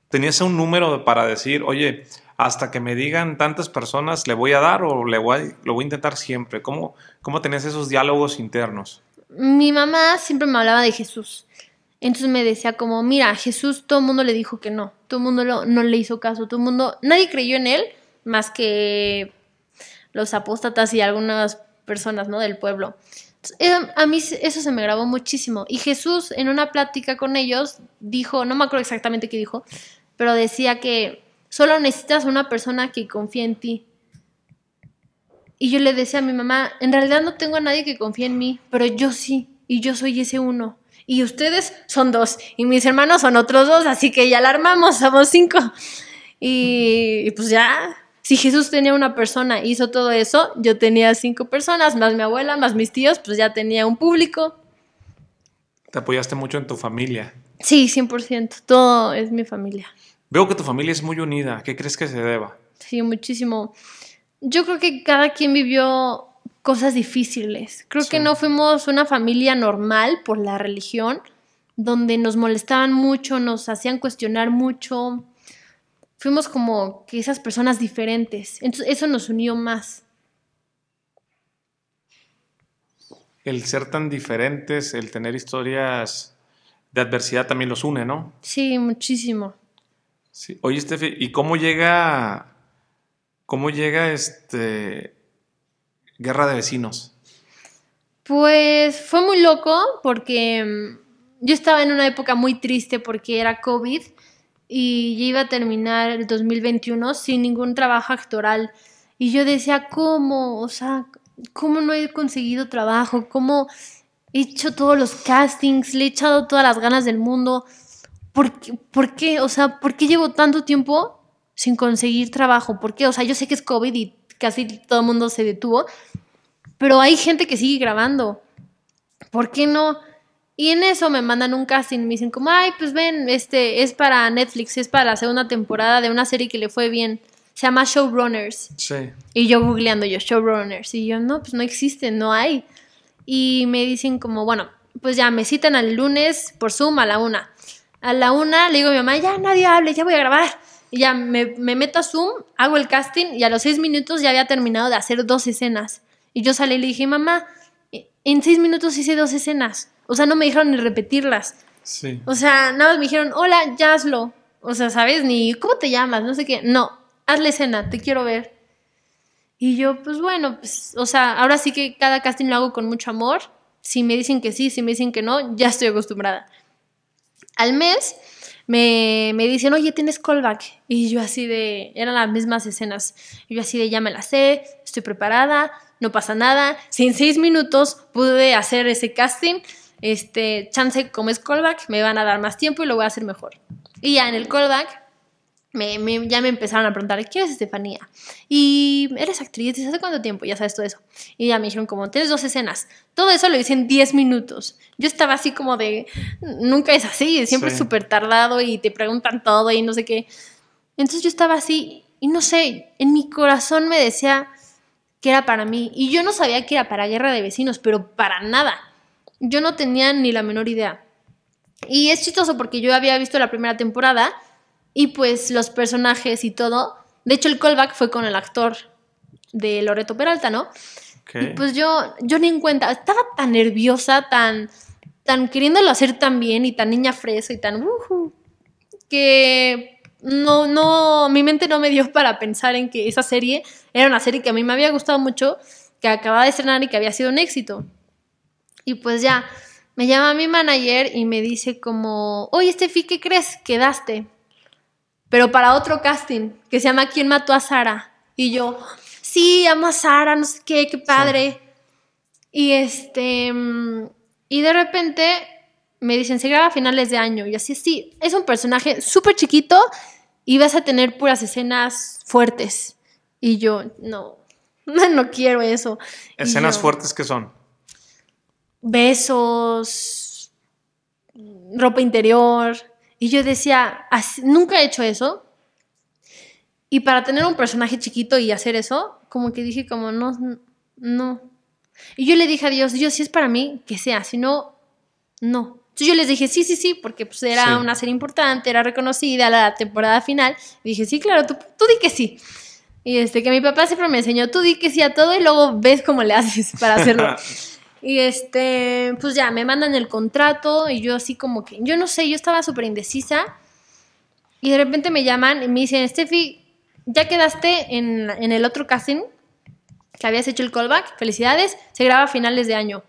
¿Tenías un número para decir, oye, hasta que me digan tantas personas le voy a dar o le voy lo voy a intentar siempre? ¿Cómo, ¿Cómo tenés esos diálogos internos? Mi mamá siempre me hablaba de Jesús. Entonces me decía como, mira, Jesús todo el mundo le dijo que no, todo el mundo no le hizo caso, todo mundo, nadie creyó en él más que los apóstatas y algunas personas, ¿no? Del pueblo. Eh, a mí eso se me grabó muchísimo. Y Jesús en una plática con ellos dijo, no me acuerdo exactamente qué dijo, pero decía que Solo necesitas una persona que confíe en ti. Y yo le decía a mi mamá, en realidad no tengo a nadie que confíe en mí, pero yo sí, y yo soy ese uno. Y ustedes son dos, y mis hermanos son otros dos, así que ya la armamos, somos cinco. Y, pues ya, si Jesús tenía una persona hizo todo eso, yo tenía cinco personas, más mi abuela, más mis tíos, pues ya tenía un público. Te apoyaste mucho en tu familia. Sí, 100%, todo es mi familia. Veo que tu familia es muy unida. ¿Qué crees que se deba? Sí, muchísimo. Yo creo que cada quien vivió cosas difíciles. Creo que no fuimos una familia normal por la religión, donde nos molestaban mucho, nos hacían cuestionar mucho. Fuimos como que esas personas diferentes. Entonces eso nos unió más. El ser tan diferentes, el tener historias de adversidad también los une, ¿no? Sí, muchísimo. Sí. Oye, Steffi, ¿y cómo llega, cómo llega este Guerra de Vecinos? Pues fue muy loco porque mm, yo estaba en una época muy triste porque era COVID y ya iba a terminar el 2021 sin ningún trabajo actoral. Y yo decía, ¿cómo? O sea, ¿cómo no he conseguido trabajo? ¿Cómo he hecho todos los castings? Le he echado todas las ganas del mundo ¿por qué, O sea, ¿por qué llevo tanto tiempo sin conseguir trabajo? ¿Por qué? O sea, yo sé que es COVID y casi todo el mundo se detuvo, pero hay gente que sigue grabando. ¿Por qué no? Y en eso me mandan un casting, me dicen como, ay, pues ven, este es para Netflix, es para la segunda temporada de una serie que le fue bien. Se llama Showrunners. Sí. Y yo googleando yo, Showrunners. Y yo, no, pues no existe, no hay. Y me dicen como, bueno, pues ya me citan al lunes por Zoom a la una. A la una le digo a mi mamá, ya nadie hable, ya voy a grabar. Y ya me, meto a Zoom, hago el casting y a los seis minutos ya había terminado de hacer dos escenas. Y yo salí y le dije, mamá, e, en seis minutos hice dos escenas. O sea, no me dijeron ni repetirlas. O sea, nada más me dijeron, hola, ya hazlo. O sea, ¿sabes? Ni, ¿cómo te llamas? No sé qué. No, haz la escena, te quiero ver. Y yo, pues bueno, pues, o sea, ahora sí que cada casting lo hago con mucho amor. Si me dicen que sí, si me dicen que no, ya estoy acostumbrada. Al mes me, me, dicen, oye, tienes callback. Y yo así de, eran las mismas escenas. yo así de, ya me las sé, estoy preparada, no pasa nada. Sin seis minutos pude hacer ese casting, este, chance como es callback, me van a dar más tiempo y lo voy a hacer mejor. Y ya en el callback ya me empezaron a preguntar, ¿quién es Estefanía? Y eres actriz, hace cuánto tiempo? Ya sabes todo eso. Y ya me dijeron como, tienes dos escenas. Todo eso lo hice en 10 minutos. Yo estaba así como de, nunca es así, siempre súper tardado y te preguntan todo y no sé qué. Entonces yo estaba así y no sé, en mi corazón me decía que era para mí. Y yo no sabía que era para Guerra de Vecinos, pero para nada. Yo no tenía ni la menor idea. Y es chistoso porque yo había visto la primera temporada y pues los personajes y todo. De hecho, el callback fue con el actor de Loreto Peralta, ¿no? Y pues yo, yo ni en cuenta, estaba tan nerviosa, tan, tan queriéndolo hacer tan bien y tan niña fresa y tan... que no, no, mi mente no me dio para pensar en que esa serie era una serie que a mí me había gustado mucho, que acababa de estrenar y que había sido un éxito. Y pues ya, me llama mi manager y me dice como, oye, fi ¿qué crees? Quedaste pero para otro casting que se llama ¿Quién mató a Sara? Y yo, sí, amo a Sara, no sé qué, qué padre. Y este, mm, y de repente me dicen, se graba a finales de año. Y así, sí, es un personaje súper chiquito y vas a tener puras escenas fuertes. Y yo, no, no quiero eso. ¿Escenas fuertes qué son? Besos, ropa interior y yo decía, nunca he hecho eso. Y para tener un personaje chiquito y hacer eso, como que dije como, no, no. Y yo le dije a Dios, Dios, si es para mí, que sea, si no, no. Entonces yo les dije, sí, sí, sí, porque pues era una serie importante, era reconocida la temporada final. Y dije, sí, claro, tú, tú di que sí. Y este, que mi papá siempre me enseñó, tú di que sí a todo y luego ves cómo le haces para hacerlo. Y este, pues ya, me mandan el contrato y yo así como que, yo no sé, yo estaba súper indecisa. Y de repente me llaman y me dicen, Steffi, ya quedaste en, el otro casting que habías hecho el callback, felicidades, se graba a finales de año.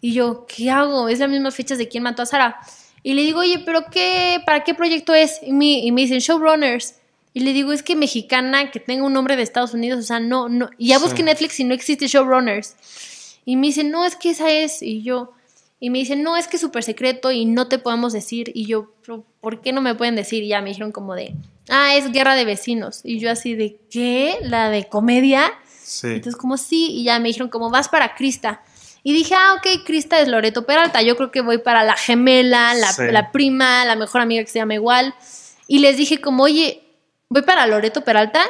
Y yo, ¿qué hago? Es la misma fechas de quién mató a Sara. Y le digo, oye, ¿pero qué? ¿Para qué proyecto es? Y me, y me dicen, Showrunners. Y le digo, es que mexicana, que tenga un nombre de Estados Unidos, o sea, no, no. ya busqué Netflix y no existe Showrunners. Y me dicen, no, es que esa es. Y yo, y me dicen, no, es que es súper secreto y no te podemos decir. Y yo, ¿por qué no me pueden decir? Y ya me dijeron como de, ah, es guerra de vecinos. Y yo así de, ¿qué? ¿La de comedia? Sí. Entonces como sí, y ya me dijeron como, vas para Crista. Y dije, ah, ok, Crista es Loreto Peralta, yo creo que voy para la gemela, la, la prima, la mejor amiga que se llama igual. Y les dije como, oye, voy para Loreto Peralta.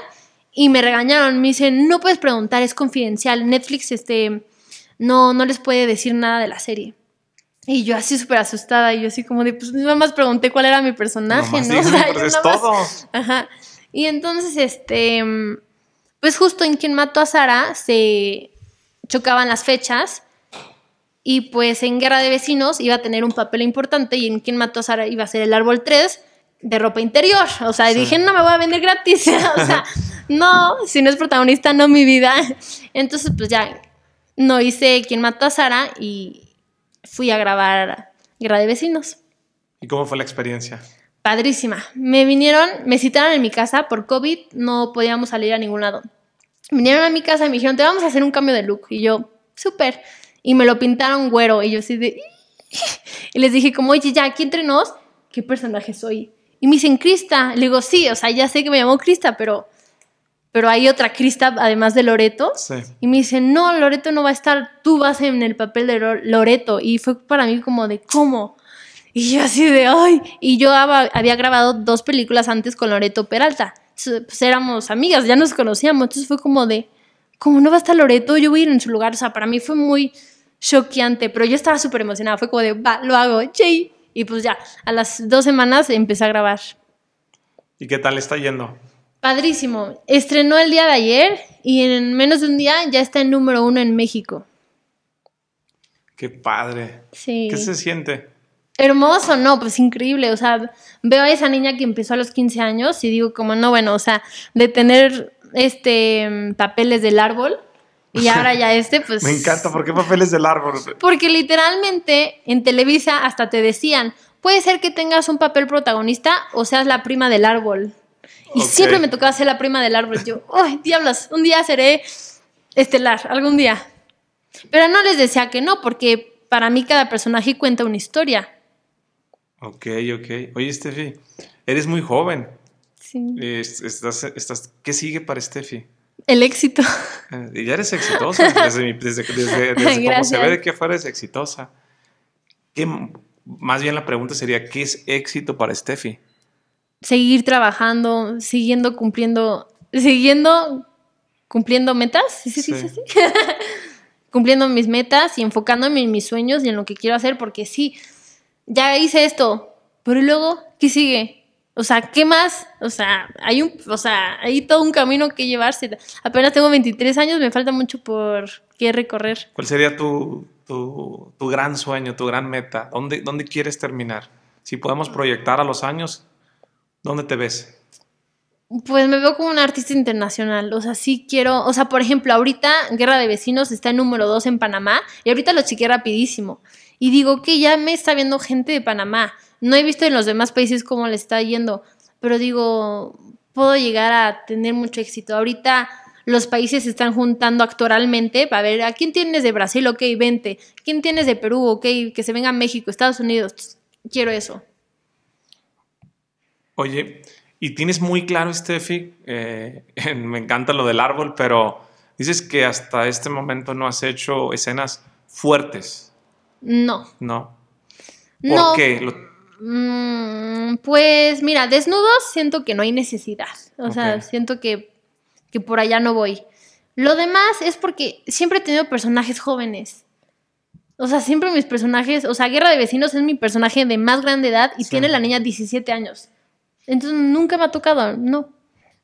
Y me regañaron, me dicen, no puedes preguntar, es confidencial. Netflix, este, no, no les puede decir nada de la serie. Y yo así súper asustada, y yo así como de, pues nada más pregunté cuál era mi personaje, ¿no? es todo. Ajá. Y entonces, este, pues justo en quien mató a Sara se chocaban las fechas y pues en Guerra de Vecinos iba a tener un papel importante y en quien mató a Sara iba a ser el árbol 3 de ropa interior. O sea, dije, no me voy a vender gratis. o sea, no, si no es protagonista, no mi vida. Entonces, pues ya no hice Quien mató a Sara y fui a grabar Guerra de Vecinos. ¿Y cómo fue la experiencia? Padrísima. Me vinieron, me citaron en mi casa por COVID, no podíamos salir a ningún lado. Vinieron a mi casa y me dijeron, te vamos a hacer un cambio de look. Y yo, súper. Y me lo pintaron güero. Y yo así de... y les dije como, oye, ya, aquí entre nos, ¿qué personaje soy? Y me dicen, Crista. Le digo, sí, o sea, ya sé que me llamó Crista, pero pero hay otra Crista además de Loreto. Y me dice, no, Loreto no va a estar, tú vas en el papel de Loreto. Y fue para mí como de, ¿cómo? Y yo así de, ay, y yo había grabado dos películas antes con Loreto Peralta. pues éramos amigas, ya nos conocíamos. Entonces fue como de, ¿cómo no va a estar Loreto, yo voy ir en su lugar. O sea, para mí fue muy choqueante, pero yo estaba súper emocionada. Fue como de, va, lo hago, chey. Y pues ya, a las dos semanas empecé a grabar. ¿Y qué tal está yendo? Padrísimo. Estrenó el día de ayer y en menos de un día ya está en número uno en México. Qué padre. Sí. ¿Qué se siente? Hermoso, no, pues increíble. O sea, veo a esa niña que empezó a los 15 años y digo, como no, bueno, o sea, de tener este papeles del árbol y ahora ya este, pues. Me encanta, ¿por qué papeles del árbol? Porque literalmente en Televisa hasta te decían, puede ser que tengas un papel protagonista o seas la prima del árbol. Y siempre me tocaba ser la prima del árbol. Yo, ¡ay, diablas Un día seré estelar, algún día. Pero no les decía que no, porque para mí cada personaje cuenta una historia. Ok, ok. Oye, Steffi, eres muy joven. Sí. estás, estás, ¿Qué sigue para Steffi? El éxito. Ah, ya eres exitosa. Desde, que se ve de que afuera es exitosa. más bien la pregunta sería, ¿qué es éxito para Steffi? seguir trabajando, siguiendo cumpliendo, siguiendo cumpliendo metas, cumpliendo mis metas y enfocándome en mis sueños y en lo que quiero hacer, porque sí, ya hice esto, pero luego, ¿qué sigue? O sea, ¿qué más? O sea, hay un, o sea, hay todo un camino que llevarse. Apenas tengo 23 años, me falta mucho por qué recorrer. ¿Cuál sería tu, tu, tu gran sueño, tu gran meta? ¿Dónde quieres terminar? Si podemos proyectar a los años, ¿Dónde te ves? Pues me veo como un artista internacional, o sea, sí quiero, o sea, por ejemplo, ahorita Guerra de Vecinos está en número 2 en Panamá y ahorita lo chiqué rapidísimo y digo que ya me está viendo gente de Panamá, no he visto en los demás países cómo le está yendo, pero digo, puedo llegar a tener mucho éxito. Ahorita los países se están juntando actualmente para ver a quién tienes de Brasil, ok, vente, quién tienes de Perú, ok, que se venga a México, Estados Unidos, quiero eso. Oye, y tienes muy claro, Steffi, eh, me encanta lo del árbol, pero dices que hasta este momento no has hecho escenas fuertes. No. No. ¿Por qué? Mm, pues mira, desnudos siento que no hay necesidad. O sea, siento que, por allá no voy. Lo demás es porque siempre he tenido personajes jóvenes. O sea, siempre mis personajes, o sea, Guerra de Vecinos es mi personaje de más grande edad y tiene la niña 17 años. Entonces nunca me ha tocado, no.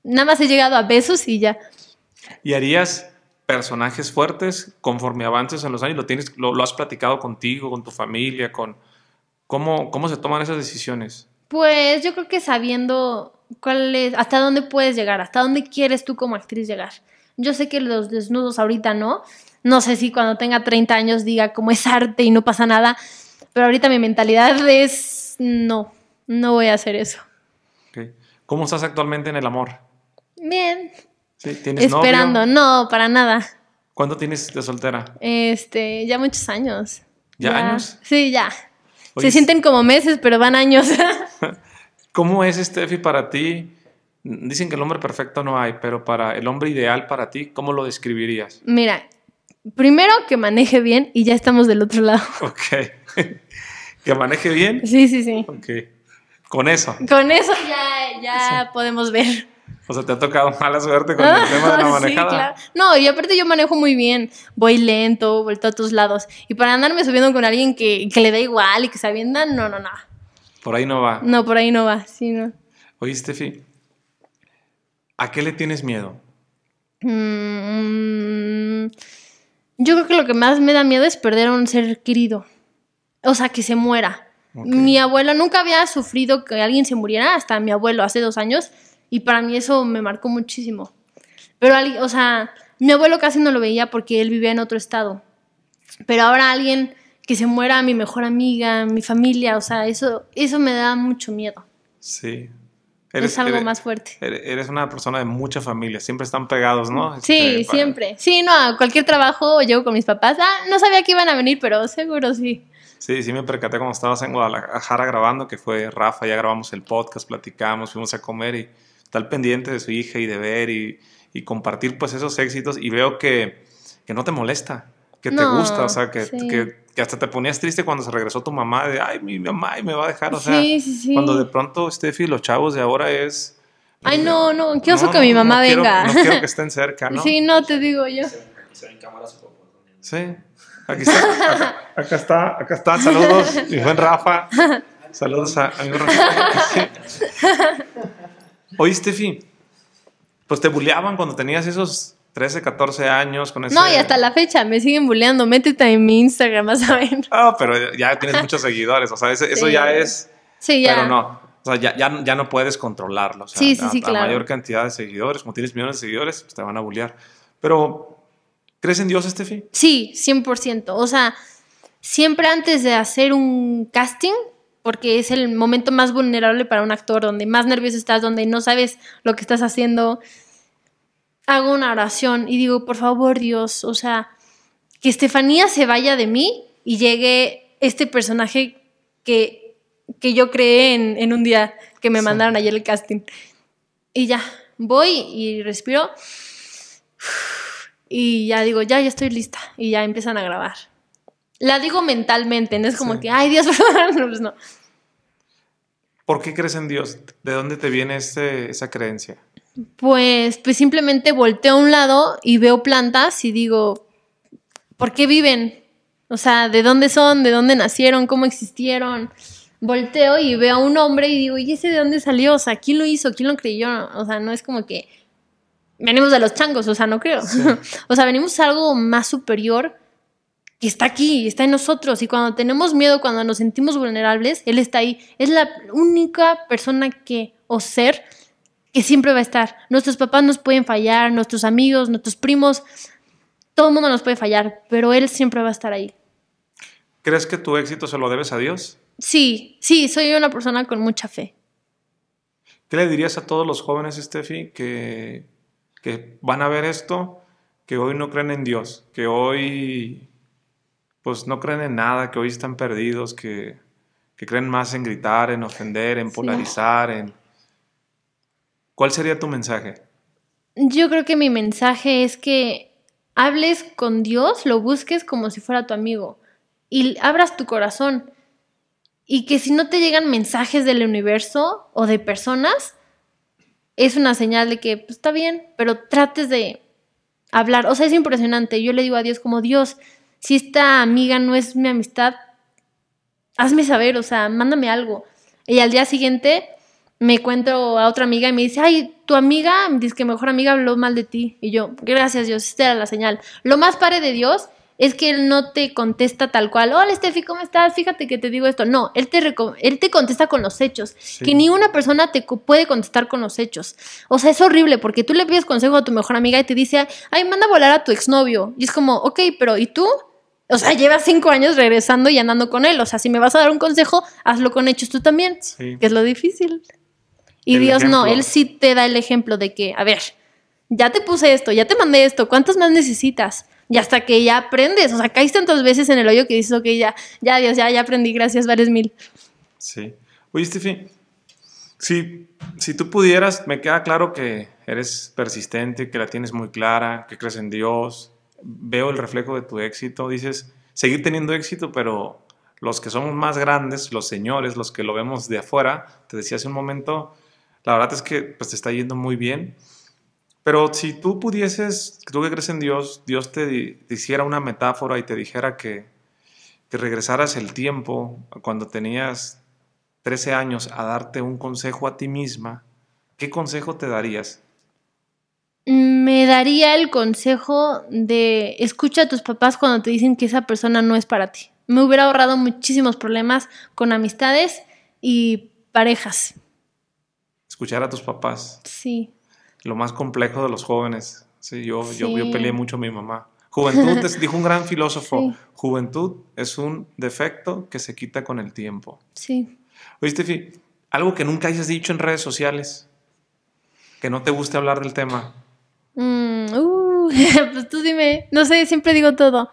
Nada más he llegado a besos y ya. ¿Y harías personajes fuertes conforme avances en los años? ¿Lo, tienes, lo, has platicado contigo, con tu familia, con... ¿Cómo, ¿Cómo se toman esas decisiones? Pues yo creo que sabiendo cuál es, hasta dónde puedes llegar, hasta dónde quieres tú como actriz llegar. Yo sé que los desnudos ahorita no, no sé si cuando tenga 30 años diga como es arte y no pasa nada, pero ahorita mi mentalidad es no, no voy a hacer eso. ¿Cómo estás actualmente en el amor? Bien. ¿Sí? ¿Tienes Esperando, no, para nada. ¿Cuándo tienes de soltera? Este, ya muchos años. ¿Ya, años? Sí, ya. Se sienten como meses, pero van años. ¿Cómo es, Steffi, para ti? Dicen que el hombre perfecto no hay, pero para el hombre ideal para ti, ¿cómo lo describirías? Mira, primero que maneje bien y ya estamos del otro lado. Ok. ¿Que maneje bien? Sí, sí, sí. Ok. Con eso. Con eso ya ya podemos ver. O sea, te ha tocado mala suerte con el ah, tema de la manejada. No, y aparte yo manejo muy bien. Voy lento, vuelto a tus lados. Y para andarme subiendo con alguien que, le da igual y que se avienda, no, no, no. Por ahí no va. No, por ahí no va, sí, no. Oye, Steffi, ¿a qué le tienes miedo? Mm, yo creo que lo que más me da miedo es perder a un ser querido. O sea, que se muera. Mi abuelo nunca había sufrido que alguien se muriera, hasta mi abuelo hace dos años, y para mí eso me marcó muchísimo. Pero, o sea, mi abuelo casi no lo veía porque él vivía en otro estado. Pero ahora alguien que se muera, mi mejor amiga, mi familia, o sea, eso, eso me da mucho miedo. Sí. Eres, es algo más fuerte. Eres una persona de mucha familia, siempre están pegados, ¿no? Sí, este, siempre. Sí, no, a cualquier trabajo yo con mis papás. Ah, no sabía que iban a venir, pero seguro sí. Sí, sí me percaté cuando estabas en Guadalajara grabando, que fue Rafa, ya grabamos el podcast, platicamos, fuimos a comer y tal pendiente de su hija y de ver y, compartir pues esos éxitos y veo que, que no te molesta, que te gusta, o sea, que, hasta te ponías triste cuando se regresó tu mamá, de, ay, mi mamá y me va a dejar, o sea, cuando de pronto Steffi, los chavos de ahora es... Ay, no, no, quiero no, que mi mamá venga. no quiero que estén cerca, ¿no? Sí, no, te digo yo. Se ven pues, Sí. Aquí está, acá, está, acá está. Saludos, mi buen Rafa. Saludos a, a buen Rafa. Oye, pues te bulleaban cuando tenías esos 13, 14 años con ese... No, y hasta la fecha me siguen bulleando. Métete en mi Instagram, a ver. Ah, pero ya tienes muchos seguidores. O sea, eso ya es... Sí, ya. Pero no. O sea, ya, ya, no puedes controlarlo. O sea, sí, sí, sí, claro. La mayor cantidad de seguidores, como tienes millones de seguidores, pues te van a bullear. Pero ¿Crees en Dios, Estefi? Sí, 100%. O sea, siempre antes de hacer un casting, porque es el momento más vulnerable para un actor, donde más nervioso estás, donde no sabes lo que estás haciendo, hago una oración y digo, por favor Dios, o sea, que Estefanía se vaya de mí y llegue este personaje que, que yo creé en, un día que me mandaron ayer el casting. Y ya, voy y respiro. Uf y ya digo, ya, ya estoy lista. Y ya empiezan a grabar. La digo mentalmente, no es como que, ay Dios, perdón, pues no. ¿Por qué crees en Dios? ¿De dónde te viene ese, esa creencia? Pues, pues simplemente volteo a un lado y veo plantas y digo, ¿por qué viven? O sea, ¿de dónde son? ¿De dónde nacieron? ¿Cómo existieron? Volteo y veo a un hombre y digo, ¿y ese de dónde salió? O sea, ¿quién lo hizo? ¿Quién lo creyó? O sea, no es como que venimos de los changos, o sea, no creo. o sea, venimos a algo más superior que está aquí, está en nosotros. Y cuando tenemos miedo, cuando nos sentimos vulnerables, Él está ahí. Es la única persona que, o ser, que siempre va a estar. Nuestros papás nos pueden fallar, nuestros amigos, nuestros primos, todo el mundo nos puede fallar, pero Él siempre va a estar ahí. ¿Crees que tu éxito se lo debes a Dios? Sí, sí, soy una persona con mucha fe. ¿Qué le dirías a todos los jóvenes, Steffi, que, que van a ver esto, que hoy no creen en Dios, que hoy pues no creen en nada, que hoy están perdidos, que, que creen más en gritar, en ofender, en polarizar, en... ¿Cuál sería tu mensaje? Yo creo que mi mensaje es que hables con Dios, lo busques como si fuera tu amigo y abras tu corazón. Y que si no te llegan mensajes del universo o de personas, es una señal de que pues, está bien, pero trates de hablar. O sea, es impresionante. Yo le digo a Dios como Dios, si esta amiga no es mi amistad, hazme saber, o sea, mándame algo. Y al día siguiente me encuentro a otra amiga y me dice, ay, tu amiga, dice que mejor amiga habló mal de ti. Y yo, gracias Dios, esta era la señal. Lo más pare de Dios es que él no te contesta tal cual, hola Steffi, ¿cómo estás? Fíjate que te digo esto. No, él te, él te contesta con los hechos, que ni una persona te puede contestar con los hechos. O sea, es horrible porque tú le pides consejo a tu mejor amiga y te dice, ay, manda a volar a tu exnovio. Y es como, ok, pero ¿y tú? O sea, llevas cinco años regresando y andando con él. O sea, si me vas a dar un consejo, hazlo con hechos tú también, que es lo difícil. Y Dios no, Él sí te da el ejemplo de que, a ver, ya te puse esto, ya te mandé esto, ¿cuántos más necesitas? Y hasta que ya aprendes, o sea, caes tantas veces en el hoyo que dices, ok, ya, ya, Dios, ya, ya aprendí, gracias, varios mil. Sí. Oye, Stephen si, si tú pudieras, me queda claro que eres persistente, que la tienes muy clara, que crees en Dios, veo el reflejo de tu éxito, dices, seguir teniendo éxito, pero los que somos más grandes, los señores, los que lo vemos de afuera, te decía hace un momento, la verdad es que pues, te está yendo muy bien. Pero si tú pudieses, tú que crees en Dios, Dios te, hiciera una metáfora y te dijera que, que regresaras el tiempo cuando tenías 13 años a darte un consejo a ti misma, ¿qué consejo te darías? Me daría el consejo de escucha a tus papás cuando te dicen que esa persona no es para ti. Me hubiera ahorrado muchísimos problemas con amistades y parejas. Escuchar a tus papás. Sí lo más complejo de los jóvenes. Sí, yo, peleé mucho a mi mamá. Juventud, dijo un gran filósofo, juventud es un defecto que se quita con el tiempo. Sí. Oíste, algo que nunca hayas dicho en redes sociales, que no te guste hablar del tema. Mm, uh, pues tú dime, no sé, siempre digo todo.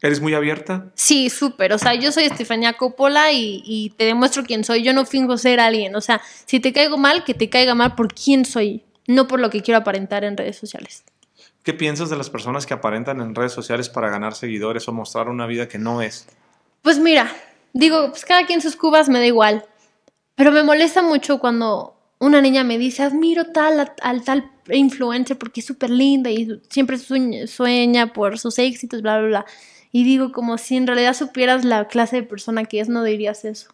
¿Eres muy abierta? Sí, súper. O sea, yo soy Estefanía Coppola y, te demuestro quién soy. Yo no fingo ser alguien. O sea, si te caigo mal, que te caiga mal por quién soy no por lo que quiero aparentar en redes sociales. ¿Qué piensas de las personas que aparentan en redes sociales para ganar seguidores o mostrar una vida que no es? Pues mira, digo, pues cada quien sus cubas me da igual, pero me molesta mucho cuando una niña me dice, admiro tal, al tal influencer porque es súper linda y siempre sueña, sueña por sus éxitos, bla, bla, bla. Y digo, como si en realidad supieras la clase de persona que es, no dirías eso.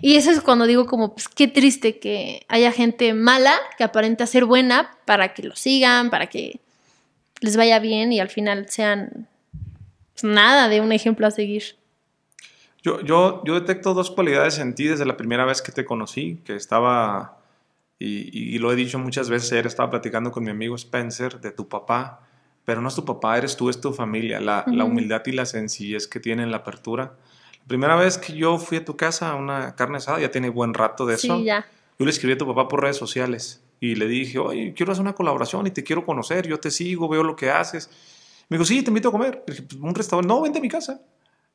Y eso es cuando digo como, pues qué triste que haya gente mala que aparenta ser buena para que lo sigan, para que les vaya bien y al final sean pues, nada de un ejemplo a seguir. Yo, yo, yo detecto dos cualidades en ti desde la primera vez que te conocí, que estaba, y, lo he dicho muchas veces, ayer estaba platicando con mi amigo Spencer de tu papá, pero no es tu papá, eres tú, es tu familia, la, la humildad y la sencillez que tienen la apertura Primera vez que yo fui a tu casa a una carne asada, ya tiene buen rato de eso. Sí, ya. Yo le escribí a tu papá por redes sociales y le dije, oye, quiero hacer una colaboración y te quiero conocer, yo te sigo, veo lo que haces. Me dijo, sí, te invito a comer. Le dije, pues, un restaurante, no, vente a mi casa.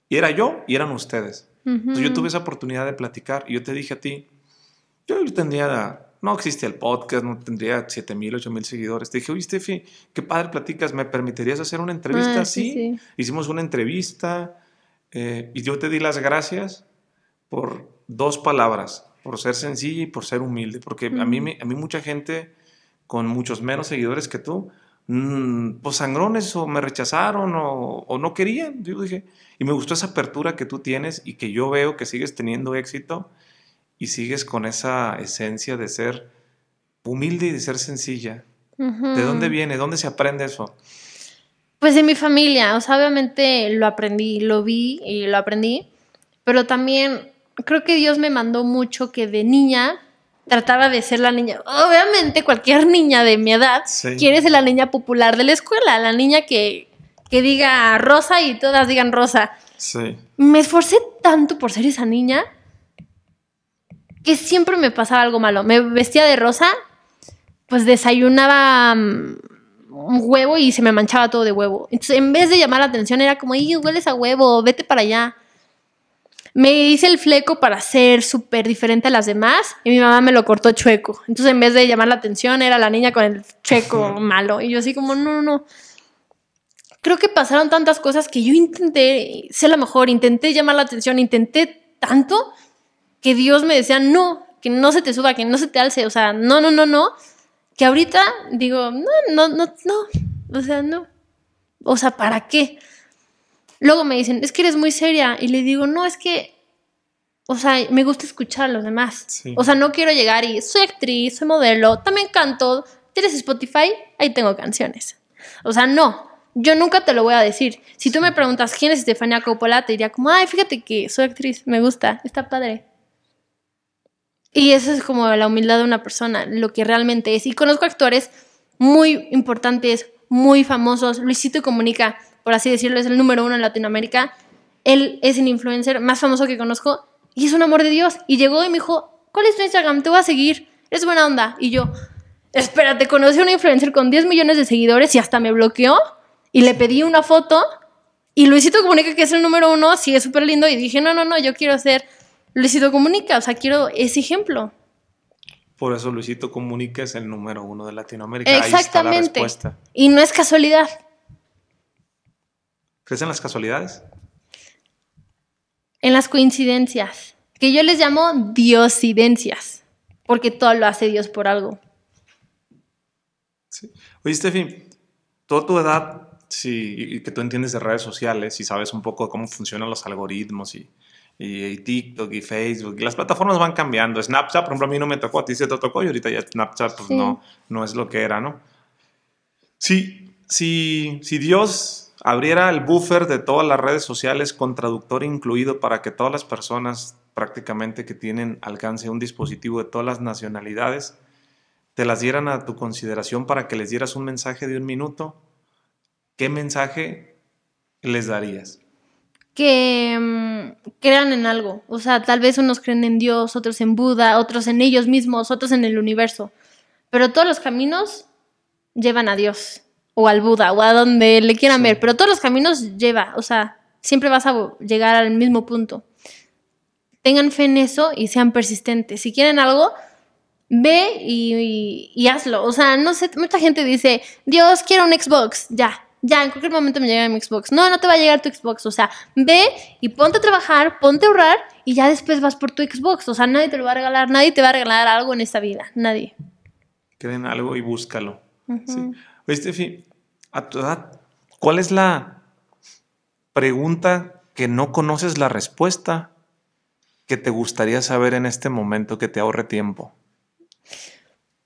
Y era yo y eran ustedes. Entonces yo tuve esa oportunidad de platicar y yo te dije a ti, yo tendría, no existe el podcast, no tendría 7000, mil, seguidores. Te dije, oye, Steffi, qué padre platicas, ¿me permitirías hacer una entrevista? así? Ah, sí, Hicimos una entrevista eh, y yo te di las gracias por dos palabras, por ser sencilla y por ser humilde, porque a, mí, a mí mucha gente con muchos menos seguidores que tú, mm, pues sangrones o me rechazaron o, no querían. Yo dije, y me gustó esa apertura que tú tienes y que yo veo que sigues teniendo éxito y sigues con esa esencia de ser humilde y de ser sencilla. ¿De dónde viene? ¿Dónde se aprende eso? Pues en mi familia, o sea, obviamente lo aprendí, lo vi y lo aprendí, pero también creo que Dios me mandó mucho que de niña trataba de ser la niña. Obviamente cualquier niña de mi edad quiere ser la niña popular de la escuela, la niña que, que diga rosa y todas digan rosa. Sí. Me esforcé tanto por ser esa niña que siempre me pasaba algo malo. Me vestía de rosa, pues desayunaba mm, un huevo y se me manchaba todo de huevo. Entonces, en vez de llamar la atención, era como, ¡y hueles a huevo! ¡Vete para allá! Me hice el fleco para ser súper diferente a las demás y mi mamá me lo cortó chueco. Entonces, en vez de llamar la atención, era la niña con el chueco malo. Y yo así como, no, no, no. Creo que pasaron tantas cosas que yo intenté ser la mejor, intenté llamar la atención, intenté tanto que Dios me decía, no, que no se te suba, que no se te alce, o sea, no, no, no, no que ahorita digo, no, no, no, no, o sea, no. O sea, ¿para qué? Luego me dicen, es que eres muy seria. Y le digo, no, es que, o sea, me gusta escuchar a los demás. O sea, no quiero llegar y soy actriz, soy modelo, también canto. ¿Tienes Spotify? Ahí tengo canciones. O sea, no. Yo nunca te lo voy a decir. Si tú me preguntas quién es Estefania Coppola, te diría como, ay, fíjate que soy actriz, me gusta, está padre. Y eso es como la humildad de una persona, lo que realmente es. Y conozco actores muy importantes, muy famosos. Luisito Comunica, por así decirlo, es el número uno en Latinoamérica. Él es el influencer más famoso que conozco y es un amor de Dios. Y llegó y me dijo, ¿cuál es tu Instagram? Te voy a seguir. Es buena onda. Y yo, espérate, conocí a un influencer con 10 millones de seguidores y hasta me bloqueó y le pedí una foto. Y Luisito Comunica, que es el número uno, sí es súper lindo. Y dije, no, no, no, yo quiero ser Luisito Comunica, o sea, quiero ese ejemplo. Por eso Luisito Comunica es el número uno de Latinoamérica. Exactamente. está la Y no es casualidad. ¿Crees en las casualidades? En las coincidencias, que yo les llamo diosidencias, porque todo lo hace Dios por algo. Oye, Steffi, toda tu edad, sí, que tú entiendes de redes sociales y sabes un poco cómo funcionan los algoritmos y, y, TikTok y Facebook. Y las plataformas van cambiando. Snapchat, por ejemplo, a mí no me tocó, a ti se te tocó y ahorita ya Snapchat pues, no, no es lo que era, ¿no? sí si, si Dios abriera el buffer de todas las redes sociales con traductor incluido para que todas las personas prácticamente que tienen alcance a un dispositivo de todas las nacionalidades te las dieran a tu consideración para que les dieras un mensaje de un minuto, ¿qué mensaje les darías? que mm, crean en algo. O sea, tal vez unos creen en Dios, otros en Buda, otros en ellos mismos, otros en el universo. Pero todos los caminos llevan a Dios o al Buda o a donde le quieran ver. Pero todos los caminos lleva. O sea, siempre vas a llegar al mismo punto. Tengan fe en eso y sean persistentes. Si quieren algo, ve y, y hazlo. O sea, no sé, mucha gente dice, Dios, quiero un Xbox, ya, ya en cualquier momento me llega mi Xbox. No, no te va a llegar tu Xbox. O sea, ve y ponte a trabajar, ponte a ahorrar y ya después vas por tu Xbox. O sea, nadie te lo va a regalar, nadie te va a regalar algo en esta vida, nadie. Creen algo y búscalo. a tu edad, ¿cuál es la pregunta que no conoces la respuesta que te gustaría saber en este momento que te ahorre tiempo?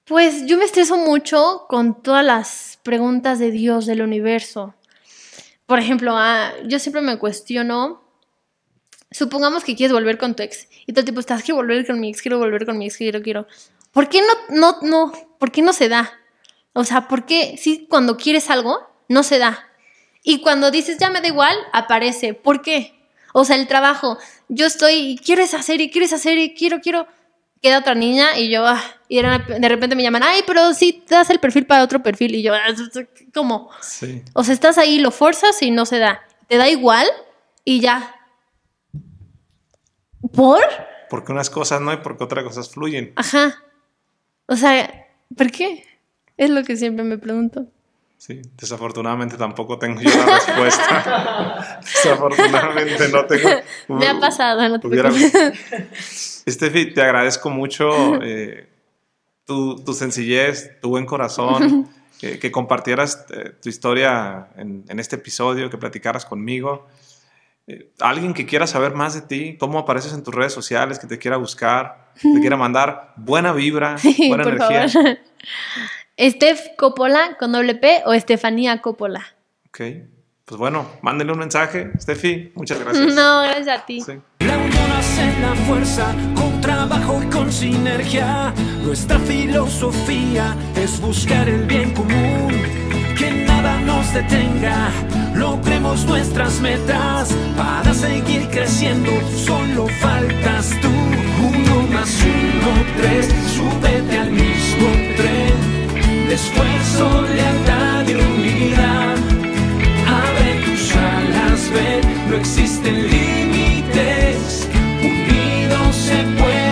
Pues yo me estreso mucho con todas las preguntas de Dios, del universo. Por ejemplo, ah, yo siempre me cuestiono, supongamos que quieres volver con tu ex y todo tipo, estás, que volver con mi ex, quiero volver con mi ex, quiero, quiero. ¿Por qué no, no, no, por qué no se da? O sea, ¿por qué si cuando quieres algo no se da? Y cuando dices ya me da igual, aparece. ¿Por qué? O sea, el trabajo, yo estoy, quieres hacer y quieres hacer y quiero, quiero. Queda otra niña y yo, ah, y de repente me llaman, ay, pero sí das el perfil para otro perfil. Y yo, ah, ¿cómo? O sea, estás ahí, lo fuerzas y no se da. Te da igual y ya. ¿Por? Porque unas cosas no y porque otras cosas fluyen. Ajá. O sea, ¿por qué? Es lo que siempre me pregunto. Sí, desafortunadamente tampoco tengo yo la respuesta. desafortunadamente no tengo. Me ha pasado, no te Estefi, te agradezco mucho tu, sencillez, tu buen corazón, que, compartieras eh, tu historia en, este episodio, que platicaras conmigo. Eh, alguien que quiera saber más de ti, cómo apareces en tus redes sociales, que te quiera buscar, te quiera mandar buena vibra, buena energía. Coppola con doble P o Estefanía Coppola. Ok pues bueno, mándenle un mensaje. Steffi, muchas gracias. No, gracias a ti. La unión hace la fuerza, con trabajo y con sinergia. Nuestra filosofía es buscar el bien común. Que nada nos detenga, logremos nuestras metas. Para seguir creciendo, solo faltas tú. Uno más uno, tres, súbete al mismo tren. esfuerzo, lealtad y unidad no existen límites, unidos se puede